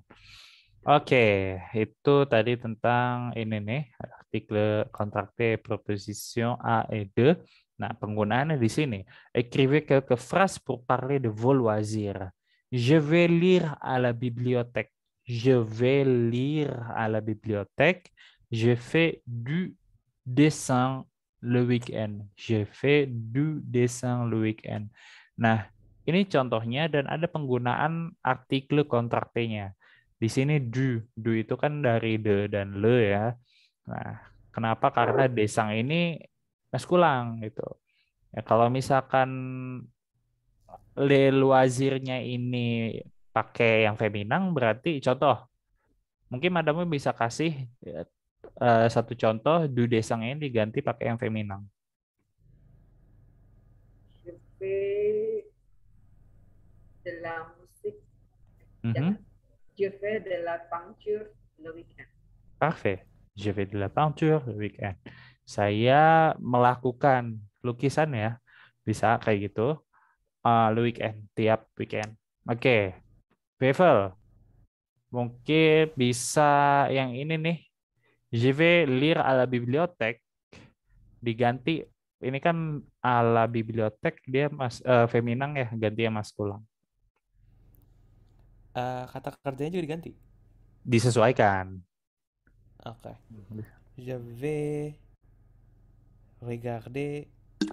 Oke, okay, itu tadi tentang ini nih, artikel kontrakte proposition A et 2. Nah, penggunaannya di sini. Écrivez quelques phrases pour parler de vos loisirs. Je vais lire à la bibliothèque. Je vais lire à la bibliothèque. Je fais du dessin le weekend, end Je fais du dessin le weekend. Nah, ini contohnya dan ada penggunaan artikel kontraktenya. Di sini du, du itu kan dari de dan le ya. Nah, kenapa? Karena desang ini maskulang gitu. Ya, kalau misalkan le luazirnya ini pakai yang feminang berarti contoh mungkin madamu bisa kasih ya, Eh, satu contoh Du Desang ini diganti pakai yang feminang. Mhm. JP de la musique. Je fais de la peinture le weekend. Parfait. Je fais de la peinture le weekend. Saya melakukan lukisan ya. Bisa kayak gitu. Uh, eh, le weekend, tiap weekend. Oke. Okay. Bevel. Mungkin bisa yang ini nih Je vais lire à la bibliothèque diganti ini kan ala bibliotek dia mas uh, feminang ya ganti ya maskulang. Uh, eh, kata kerjanya juga diganti. Disesuaikan. Oke. Okay. Mhm. Je vais regarder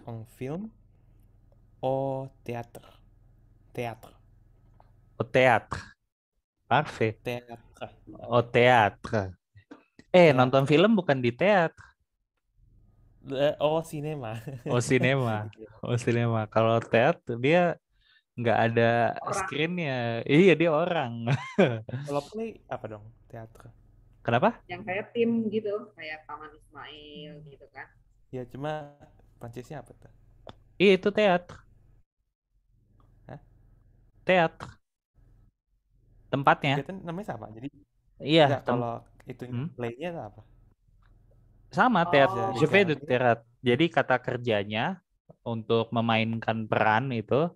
un film au théâtre. Théâtre. Au théâtre. Parfait. Théâtre. Au théâtre. Eh, nonton film bukan di teater. Eh, oh, sinema. Oh, sinema. Gitu. Oh, sinema. Kalau teater dia nggak ada screen-nya. Iya, dia orang. Kalau play apa dong? Teater. Kenapa? Yang kayak tim gitu, kayak Paman Ismail gitu kan. Ya, cuma Prancisnya apa tuh? Iya, itu teater. Hah? Teater. Tempatnya. Kegiatan namanya siapa? Jadi Iya, kalau itu hmm? playnya apa sama teat oh. je fais de jadi kata kerjanya untuk memainkan peran itu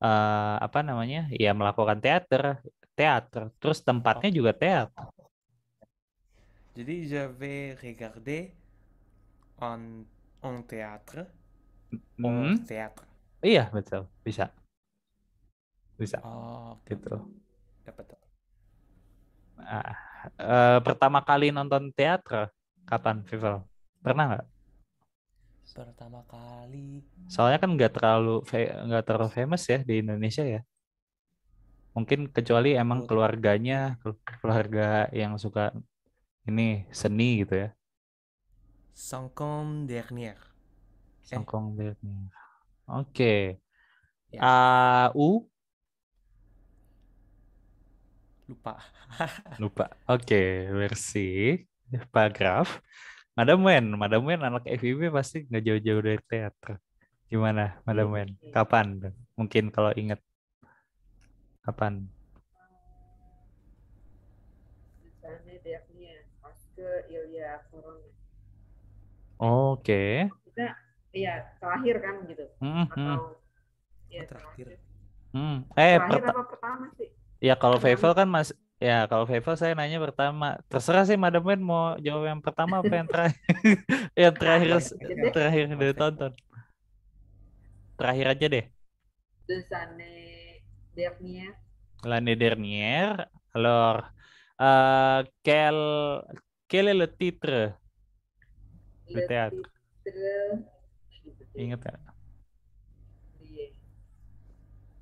uh, apa namanya ya melakukan teater teater terus tempatnya oh. juga teater jadi je vais regarder on on théâtre mm. théâtre iya betul bisa bisa oh, okay. gitu dapat ah Eh, pertama kali nonton teater kapan, Vival? Pernah nggak? Pertama kali. Soalnya kan nggak terlalu nggak terlalu famous ya di Indonesia ya. Mungkin kecuali emang keluarganya keluarga yang suka ini seni gitu ya. Songkong dernier. Eh. Songkong eh. dernier. Oke. Okay. Ya. Ah, U lupa. lupa. Oke, okay, versi Paragraf. Madam Wen, Madam Wen anak FIB pasti nggak jauh-jauh dari teater. Gimana, Madam iya. Wen? Kapan? Mungkin kalau inget. Kapan? Oke. Okay. Kita, iya, terakhir kan gitu. Mm -hmm. Atau, ya, terakhir. terakhir. Hmm. Eh, terakhir apa pertama sih? Ya kalau Fevel kan mas, ya kalau Fevel saya nanya pertama. Terserah sih Madam Wen mau jawab yang pertama apa yang terakhir, yang terakhir terakhir dari tonton. Terakhir aja deh. Lani Dernier. Lani dernier Alors, Uh, eh, quel, quel est le titre le théâtre? Titre... Ingat ya?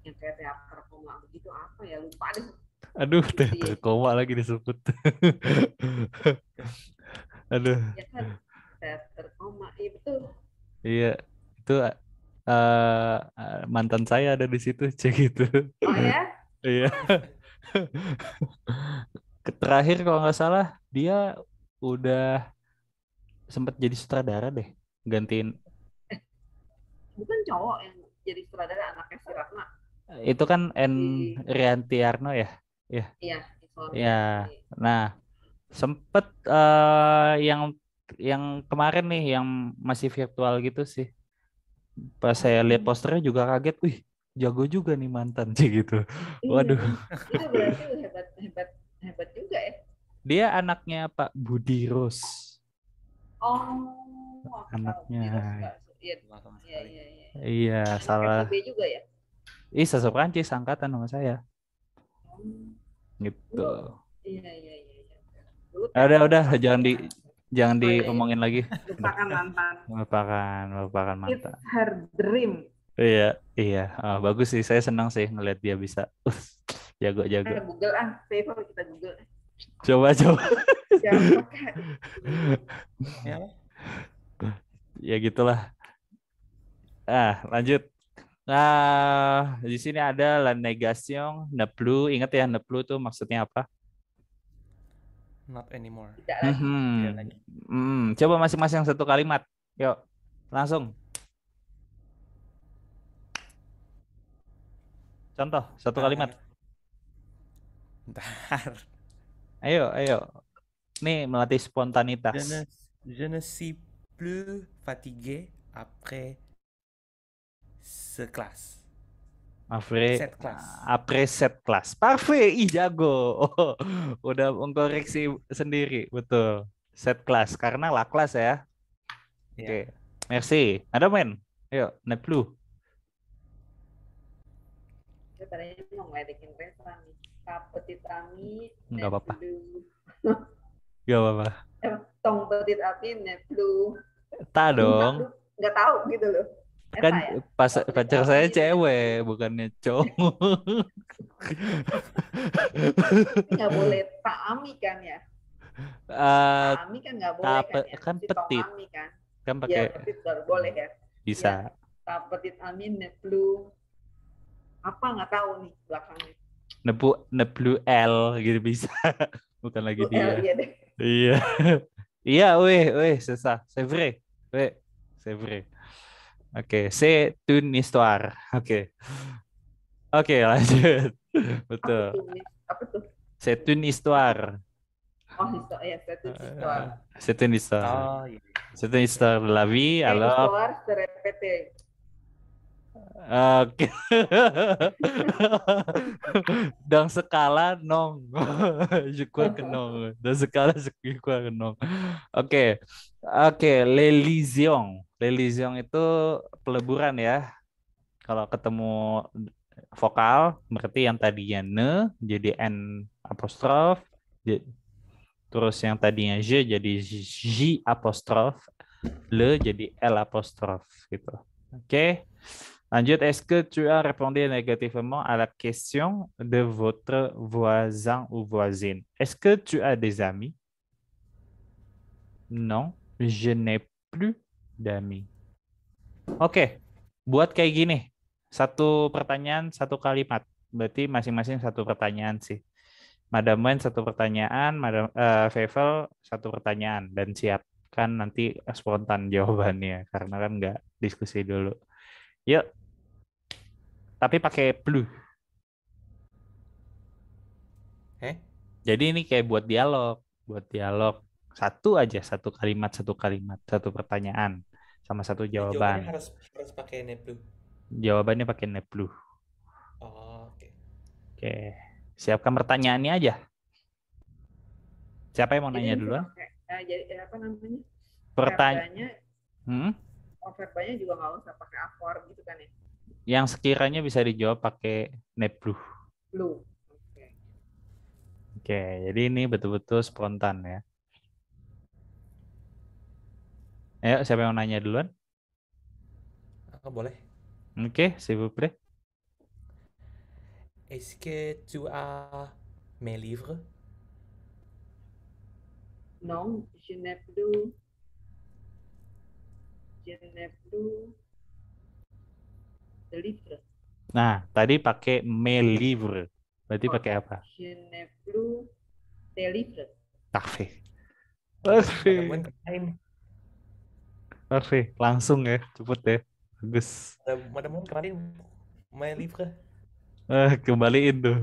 Ingat ya? itu apa ya lupa deh aduh gitu teh koma lagi disebut aduh ya kan teater koma iya betul iya itu uh, mantan saya ada di situ cek gitu oh ya iya terakhir kalau nggak salah dia udah sempat jadi sutradara deh gantiin eh, bukan cowok yang jadi sutradara anaknya si Ratna itu kan N Riantiarno ya ya iya ya. nah sempet uh, yang yang kemarin nih yang masih virtual gitu sih pas saya lihat posternya juga kaget wih jago juga nih mantan sih gitu iya. waduh itu iya, berarti hebat hebat hebat juga ya dia anaknya Pak Budi Rus. oh anaknya iya iya iya iya salah juga ya Ih Isa Prancis angkatan sama saya. Gitu. Iya iya iya. iya. Ya udah udah jangan di jangan diomongin lagi. Lupakan mantan. Lupakan, lupakan mantan. It's her dream. Iya, iya. Oh, bagus sih. Saya senang sih ngeliat dia bisa. Jago-jago. Kita Google ah, favor kita Google. Coba coba. ya gitulah. Ah, lanjut. Nah, di sini ada la negation ne plus. Ingat ya, ne plus tuh maksudnya apa? Not anymore. Hmm. Tidak lagi. Hmm. Coba masing-masing satu kalimat. Yuk, langsung. Contoh, satu kalimat. Bentar. Ayo, ayo. Nih melatih spontanitas. Je ne, je ne suis plus fatigué après sekelas. Après, set class. Après set class. Parfait, ih jago. Oh, udah mengkoreksi sendiri, betul. Set class karena la class ya. ya. Oke. Okay. Merci. Ada men? Ayo, ne plus. Tadi mau Enggak apa-apa. Enggak apa-apa. Tong petit api ne plus. Ta dong. Enggak tahu gitu loh kan ya? pas pacar saya cewek gitu. bukannya cowok nggak boleh tami kan ya uh, eh, tami kan nggak boleh kan, ya? kan petit kan kan iya, pakai ya, petit baru boleh ya bisa ya, petit amin neblu apa nggak tahu nih belakangnya nebu neblu L gitu bisa bukan lagi Blue dia iya iya iya weh weh sesah sevre weh sevre Oke, okay. c une histoire. Oke. Okay. Oke, okay, lanjut. Betul. Apa tuh? C'est une histoire. Oh, histoire. Ya, c'est une eh, histoire. C'est une histoire. Oh, iya. C'est une histoire de la vie, alors... Histoire se répète. Oke. Dan skala nong. Jukwa kenong. Dan skala jukwa kenong. Oke. Oke, lelizion. Lelizion itu peleburan ya. Kalau ketemu vokal berarti yang tadinya ne jadi n apostrof terus yang tadinya j jadi j apostrof le jadi l apostrof gitu oke okay. Ensuite, est-ce que tu as répondu négativement à la question de votre voisin ou voisine? Est-ce que tu as des amis? Non, je n'ai plus d'amis. Ok, buat kayak gini. Satu pertanyaan, satu kalimat. Berarti masing-masing satu pertanyaan sih. Madam Wen satu pertanyaan, Madam uh, Fevel satu pertanyaan dan siapkan nanti spontan jawabannya karena kan nggak diskusi dulu. Yuk, tapi pakai blue. Eh? Jadi ini kayak buat dialog, buat dialog satu aja satu kalimat satu kalimat satu pertanyaan sama satu jawaban. Jawabannya harus harus pakai net blue. Jawabannya pakai net blue. Oh, oke. Okay. Oke. Okay. Siapkan pertanyaannya aja. Siapa yang mau jadi, nanya dulu? Nah, eh, jadi eh, apa namanya? Pertanyaannya. Hmm? Overbannya oh, juga nggak usah pakai afor gitu kan ya? yang sekiranya bisa dijawab pakai net blue. Blue. Oke, okay. okay, jadi ini betul-betul spontan ya. Ayo, siapa yang nanya duluan? Oh, boleh. Oke, okay, s'il vous plaît. Est-ce que tu as mes livres? Non, je n'ai plus. Je n'ai plus the Nah, tadi pakai me libre. Berarti oh, pakai apa? Je ne plus de livre. Parfait. Parfait. Langsung ya, cepet ya. Bagus. Madam kemarin me libre eh, kembaliin tuh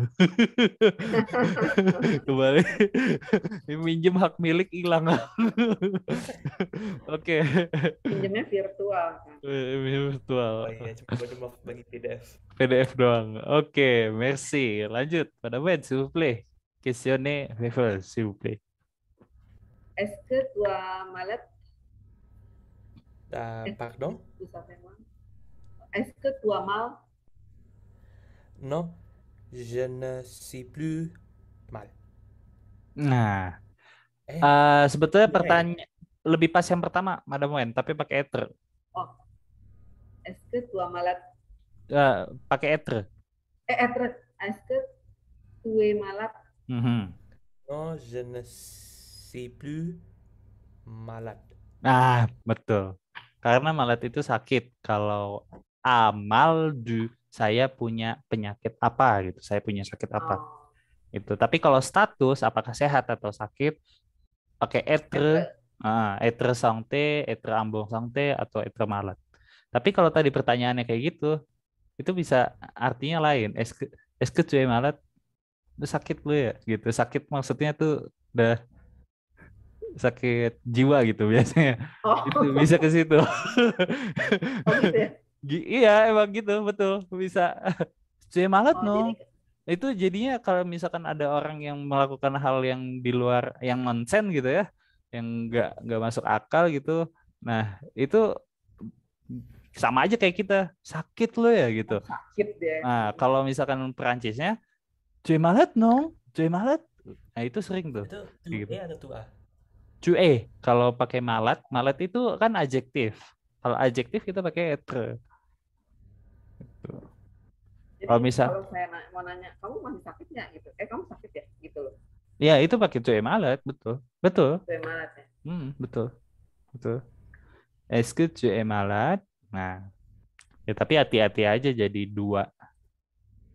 kembali minjem hak milik hilang oke minjemnya virtual kan? Eh, virtual oh, iya, cuma bagi PDF PDF doang oke okay, merci lanjut pada Ben s'il play? plaît questionner s'il play? Eske Est-ce que euh, tu as dua Pardon mal No, je ne suis plus mal. Nah, eh, uh, sebetulnya yeah. Ya? lebih pas yang pertama, Madam Wen, tapi pakai etre. Oh, est tua tu malat? Uh, eh, pakai etre. Eh, etre, Est tua tu es Mm -hmm. No, je ne suis plus malat. Nah, betul. Karena malat itu sakit. Kalau amal du saya punya penyakit apa gitu, saya punya sakit apa. Oh. Itu. Tapi kalau status apakah sehat atau sakit pakai etre uh, etre sangte, etre ambon sangte atau etre malat. Tapi kalau tadi pertanyaannya kayak gitu, itu bisa artinya lain. es eske cuy malat lu sakit lu ya gitu. Sakit maksudnya tuh udah sakit jiwa gitu biasanya. Oh. Itu bisa ke situ. oh, gitu ya? iya emang gitu betul bisa cuy malat oh, no itu jadinya kalau misalkan ada orang yang melakukan hal yang di luar yang nonsen gitu ya yang nggak nggak masuk akal gitu nah itu sama aja kayak kita sakit lo ya gitu oh, sakit ya nah kalau misalkan Perancisnya cuy malat no cuy malat nah itu sering tuh itu gitu. atau e, kalau pakai malat malat itu kan adjektif kalau adjektif kita pakai etre kalau misal kalau saya na mau nanya kamu masih sakit nggak gitu eh kamu sakit ya gitu loh ya itu pakai cuy malat betul betul cuy malat ya hmm, betul betul es que malat nah ya tapi hati-hati aja jadi dua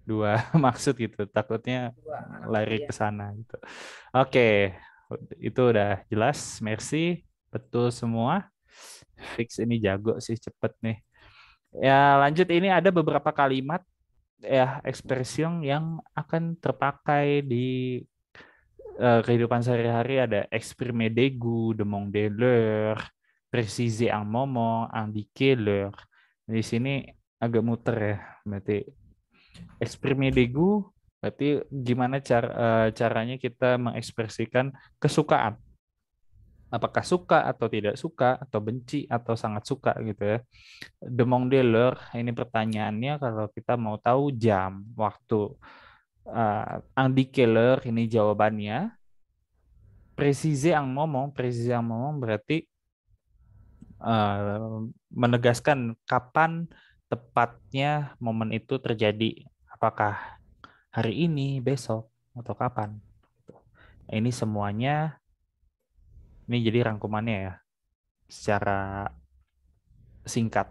dua maksud gitu takutnya dua, lari iya. ke sana gitu oke okay. itu udah jelas merci betul semua fix ini jago sih cepet nih ya lanjut ini ada beberapa kalimat ya expression yang akan terpakai di uh, kehidupan sehari-hari ada exprimer degu, demong deler, presisi ang momong ang indiquer leur. Di sini agak muter ya, berarti exprimer degu berarti gimana cara eh, caranya kita mengekspresikan kesukaan apakah suka atau tidak suka atau benci atau sangat suka gitu ya. Demong dealer ini pertanyaannya kalau kita mau tahu jam waktu. Uh, Andy Keller ini jawabannya. presisi yang ngomong, presisi yang ngomong berarti uh, menegaskan kapan tepatnya momen itu terjadi. Apakah hari ini, besok, atau kapan? Ini semuanya ini jadi rangkumannya ya, secara singkat.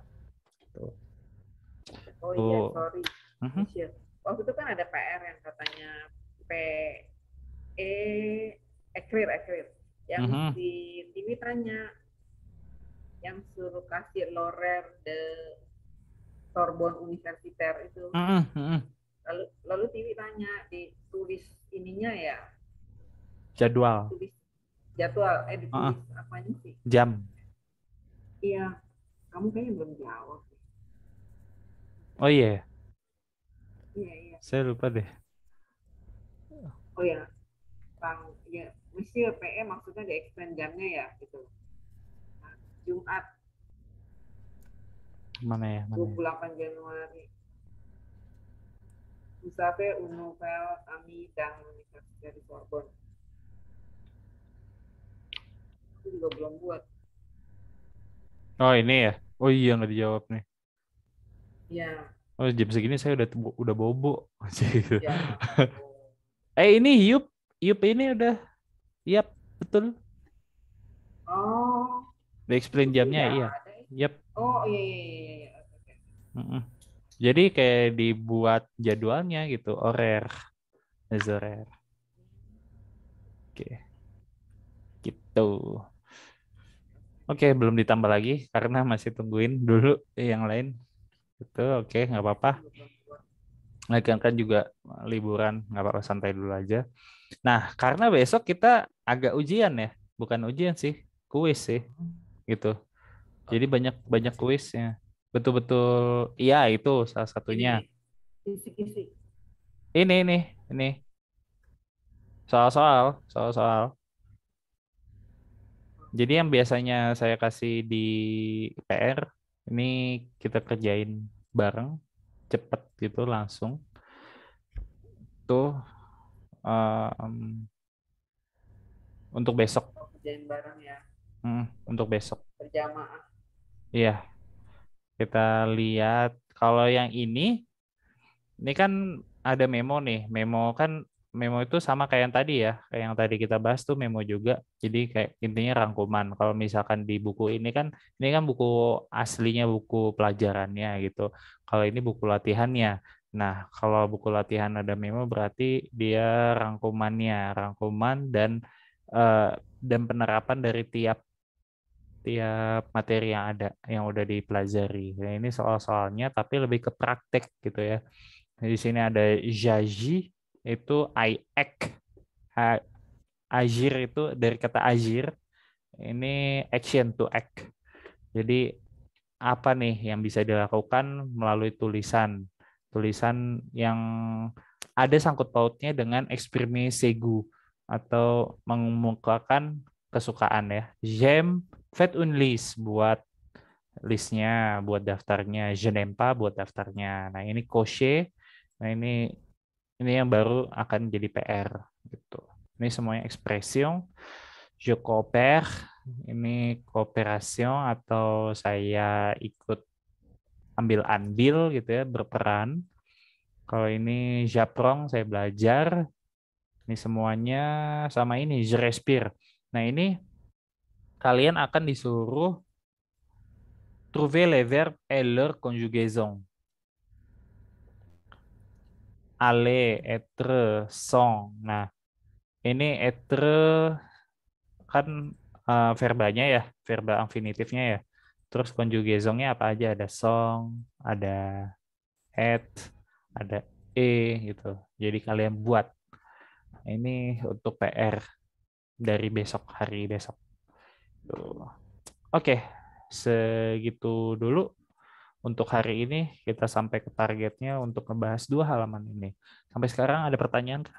Tuh. Oh iya, sorry. Uh mhm. -huh. Iya. Waktu itu kan ada PR yang katanya P E ekrir eh, ekrir eh, yang uh mhm. -huh. di TV tanya yang suruh kasih lorer de Sorbonne Universiter itu. Uh mhm, -huh. Lalu lalu TV tanya ditulis ininya ya. Jadwal. Tulis jadwal eh ditulis uh, apanya sih? Jam. Iya. Kamu kayaknya belum jawab. Oh iya. Yeah. Iya, iya. Saya lupa deh. Oh ya. Bang, ya mesti ya, PE maksudnya di extend jamnya ya gitu. Nah, Jumat. Mana ya? Mana 28 ya? Januari. Musafe Unovel Ami dan Universitas dari Sorbonne. itu juga belum buat. Oh ini ya? Oh iya nggak dijawab nih. Iya. Oh jam segini saya udah udah bobo. Ya. eh ini Yup, Yup ini udah, yap betul. Oh. Di explain jamnya iya. Ada. Yep. Oh iya iya iya. iya, iya. Jadi kayak dibuat jadwalnya gitu, orer, zorer. Oke. Okay. Gitu. Oke, okay, belum ditambah lagi karena masih tungguin dulu yang lain. Itu oke, okay, nggak apa-apa. Lagian kan juga liburan, nggak apa-apa santai dulu aja. Nah, karena besok kita agak ujian ya, bukan ujian sih, kuis sih, gitu. Jadi banyak banyak kuisnya. Betul-betul, iya itu salah satunya. Ini ini ini soal-soal, soal-soal. Jadi yang biasanya saya kasih di PR ini kita kerjain bareng cepet gitu langsung tuh um, untuk besok oh, kerjain bareng ya hmm, untuk besok berjamaah iya kita lihat kalau yang ini ini kan ada memo nih memo kan memo itu sama kayak yang tadi ya, kayak yang tadi kita bahas tuh memo juga. Jadi kayak intinya rangkuman. Kalau misalkan di buku ini kan ini kan buku aslinya buku pelajarannya gitu. Kalau ini buku latihannya. Nah, kalau buku latihan ada memo berarti dia rangkumannya, rangkuman dan uh, dan penerapan dari tiap tiap materi yang ada yang udah dipelajari. Nah, ini soal-soalnya tapi lebih ke praktek gitu ya. Di sini ada jaji itu I IAC. Azir itu dari kata Azir. Ini action to act. Jadi apa nih yang bisa dilakukan melalui tulisan? Tulisan yang ada sangkut pautnya dengan eksprimi segu atau mengemukakan kesukaan ya. jam fat list buat listnya, buat daftarnya. Jenempa buat daftarnya. Nah ini koshe. Nah ini ini yang baru akan jadi PR gitu. Ini semuanya expression, je coopère, ini kooperasi atau saya ikut ambil andil gitu ya, berperan. Kalau ini japrong saya belajar. Ini semuanya sama ini je respire. Nah, ini kalian akan disuruh trouver les verbes et leur conjugaison. Ale, être, song. Nah, ini être kan uh, verbanya ya, verba infinitifnya ya. Terus songnya apa aja? Ada song, ada et, ada e gitu. Jadi kalian buat. Nah, ini untuk PR dari besok hari besok. Oke, okay, segitu dulu untuk hari ini kita sampai ke targetnya untuk membahas dua halaman ini. Sampai sekarang ada pertanyaan kah?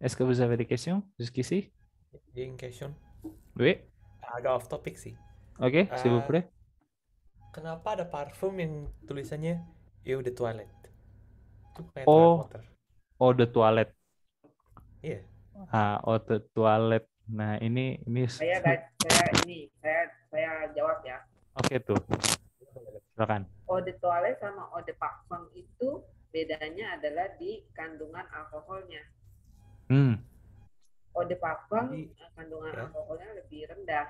Est-ce que vous avez des questions jusqu'ici? J'ai une question. Oui. Agak off topic sih. Oke, okay, uh, eh, s'il vous plaît. Kenapa ada parfum yang tulisannya Eau de Toilette? oh, Eau de Toilette. Iya. Yeah. Ah, Eau oh, de Toilette. Nah, ini ini saya saya ini saya saya jawab ya. Oke okay, tuh. Silakan. Ode de sama Ode de parfum itu bedanya adalah di kandungan alkoholnya. Hmm. Eau de parfum jadi, eh, kandungan ya. alkoholnya lebih rendah,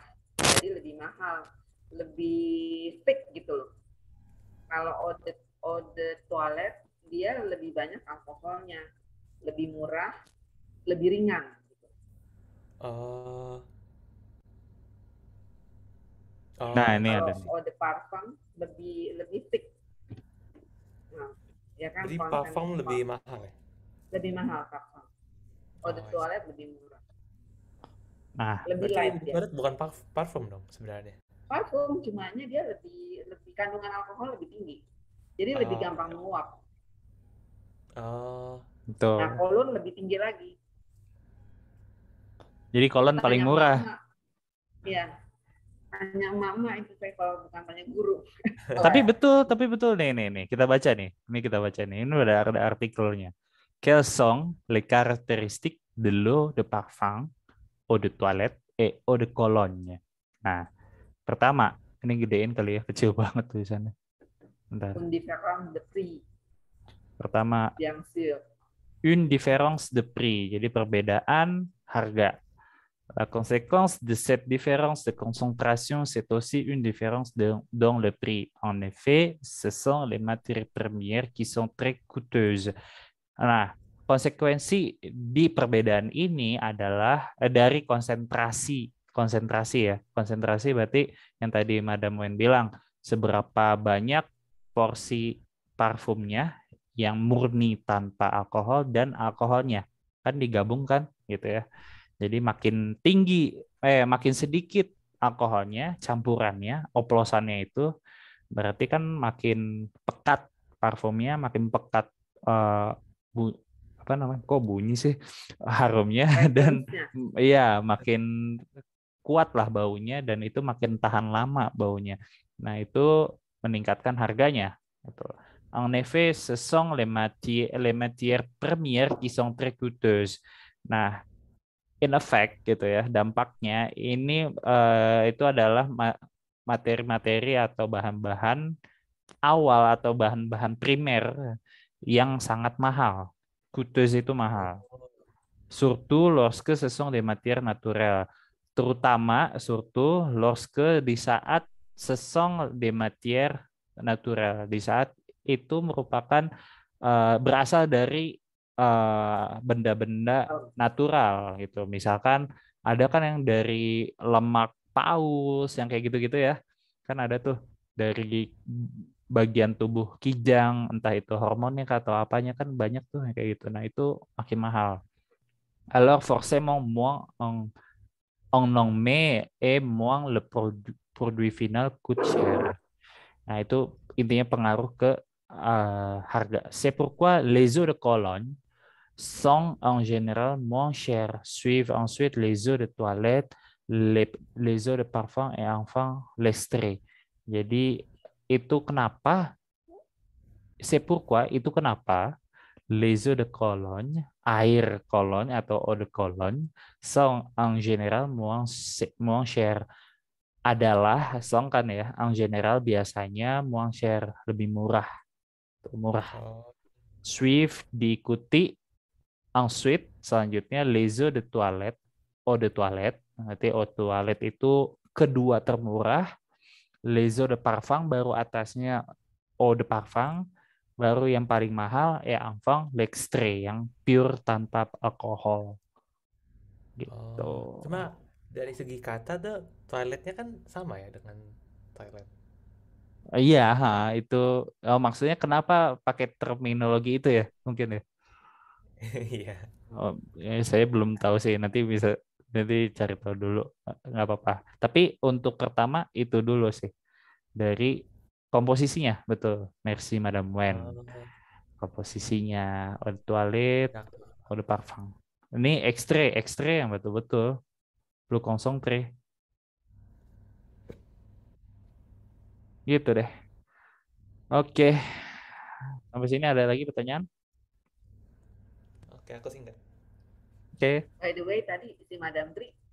jadi lebih mahal, lebih thick gitu loh. Kalau Ode de, eau dia lebih banyak alkoholnya, lebih murah, lebih ringan. Gitu. Oh. Oh. Nah, ini ada. Oh the parfum lebih lebih thick. Nah, ya kan Jadi parfum lebih mahal ya? Lebih mahal parfum. Oh the toilet lebih murah. Nah, lebih light ya. bukan parfum dong sebenarnya. Parfum cuma dia lebih lebih kandungan alkohol lebih tinggi. Jadi oh. lebih gampang menguap. Iya. Oh, betul. Nah, kolon lebih tinggi lagi. Jadi kolon paling murah. Iya, tanya Mama itu saya kalau bukan tanya guru. tapi betul, tapi betul nih nih nih kita baca nih. Ini kita baca nih. Ini udah ada artikelnya. Quels sont les caractéristiques de l'eau de parfum, eau de toilette, et eau de cologne? Nah, pertama, ini gedein kali ya, kecil banget tulisannya. Bentar. Une différence de prix. Pertama, Bien sûr. une différence de prix, jadi perbedaan harga. La conséquence de cette différence de concentration, c'est aussi une différence de, dans le prix. En effet, ce sont les matières premières qui sont très coûteuses. Nah, konsekuensi di perbedaan ini adalah eh, dari konsentrasi. Konsentrasi ya, konsentrasi berarti yang tadi Madam Wen bilang, seberapa banyak porsi parfumnya yang murni tanpa alkohol dan alkoholnya. Kan digabungkan gitu ya. Jadi makin tinggi, eh makin sedikit alkoholnya, campurannya, oplosannya itu berarti kan makin pekat parfumnya, makin pekat uh, bu, apa namanya? Kok bunyi sih harumnya dan iya makin kuat lah baunya dan itu makin tahan lama baunya. Nah itu meningkatkan harganya. Gitu. En effet, ce sont les matières, les matières premières qui sont très coûteuses. Nah, in effect gitu ya dampaknya ini uh, itu adalah materi-materi atau bahan-bahan awal atau bahan-bahan primer yang sangat mahal. kutus itu mahal. Surtu los ke sesong des materi natural Terutama los ke di saat sesong de materi natural Di saat itu merupakan uh, berasal dari Eh, benda-benda uh, natural gitu. Misalkan ada kan yang dari lemak paus yang kayak gitu-gitu ya. Kan ada tuh dari bagian tubuh kijang, entah itu hormonnya atau apanya kan banyak tuh kayak gitu. Nah, itu makin mahal. Alors forcément moi en en mais et moi le produit, produit final coûte Nah, itu intinya pengaruh ke uh, harga. C'est pourquoi les eaux de Cologne sans en général moins cher suivent ensuite les eaux de toilette, les, les eaux de parfum et enfin l'estri. Jadi itu kenapa, c'est pourquoi, itu kenapa les eaux de Cologne, air Cologne atau eau de Cologne sont en général moins, moins cher adalah song kan ya, en general biasanya moins cher lebih murah, murah. Oh. Swift diikuti Ensuite, selanjutnya lezo the de toilette, eau de toilette. Nanti eau toilette itu kedua termurah. lezo the de parfum baru atasnya eau de parfum, baru yang paling mahal ya Anfang Lextre yang pure tanpa alkohol. Gitu. Oh, cuma dari segi kata tuh toiletnya kan sama ya dengan toilet. Iya, ha, itu oh, maksudnya kenapa pakai terminologi itu ya mungkin ya? Iya. oh, ya, saya belum tahu sih. Nanti bisa nanti cari tahu dulu. Nggak apa-apa. Tapi untuk pertama itu dulu sih dari komposisinya betul. Merci Madam Wen. Oh. Komposisinya Eau toilet Toilette, ya. Parfum. Ini ekstra, ekstra yang betul-betul. kosong tre Gitu deh. Oke. Sampai sini ada lagi pertanyaan? kayak aku sih enggak. Oke. Okay. By the way, tadi si Madam Tri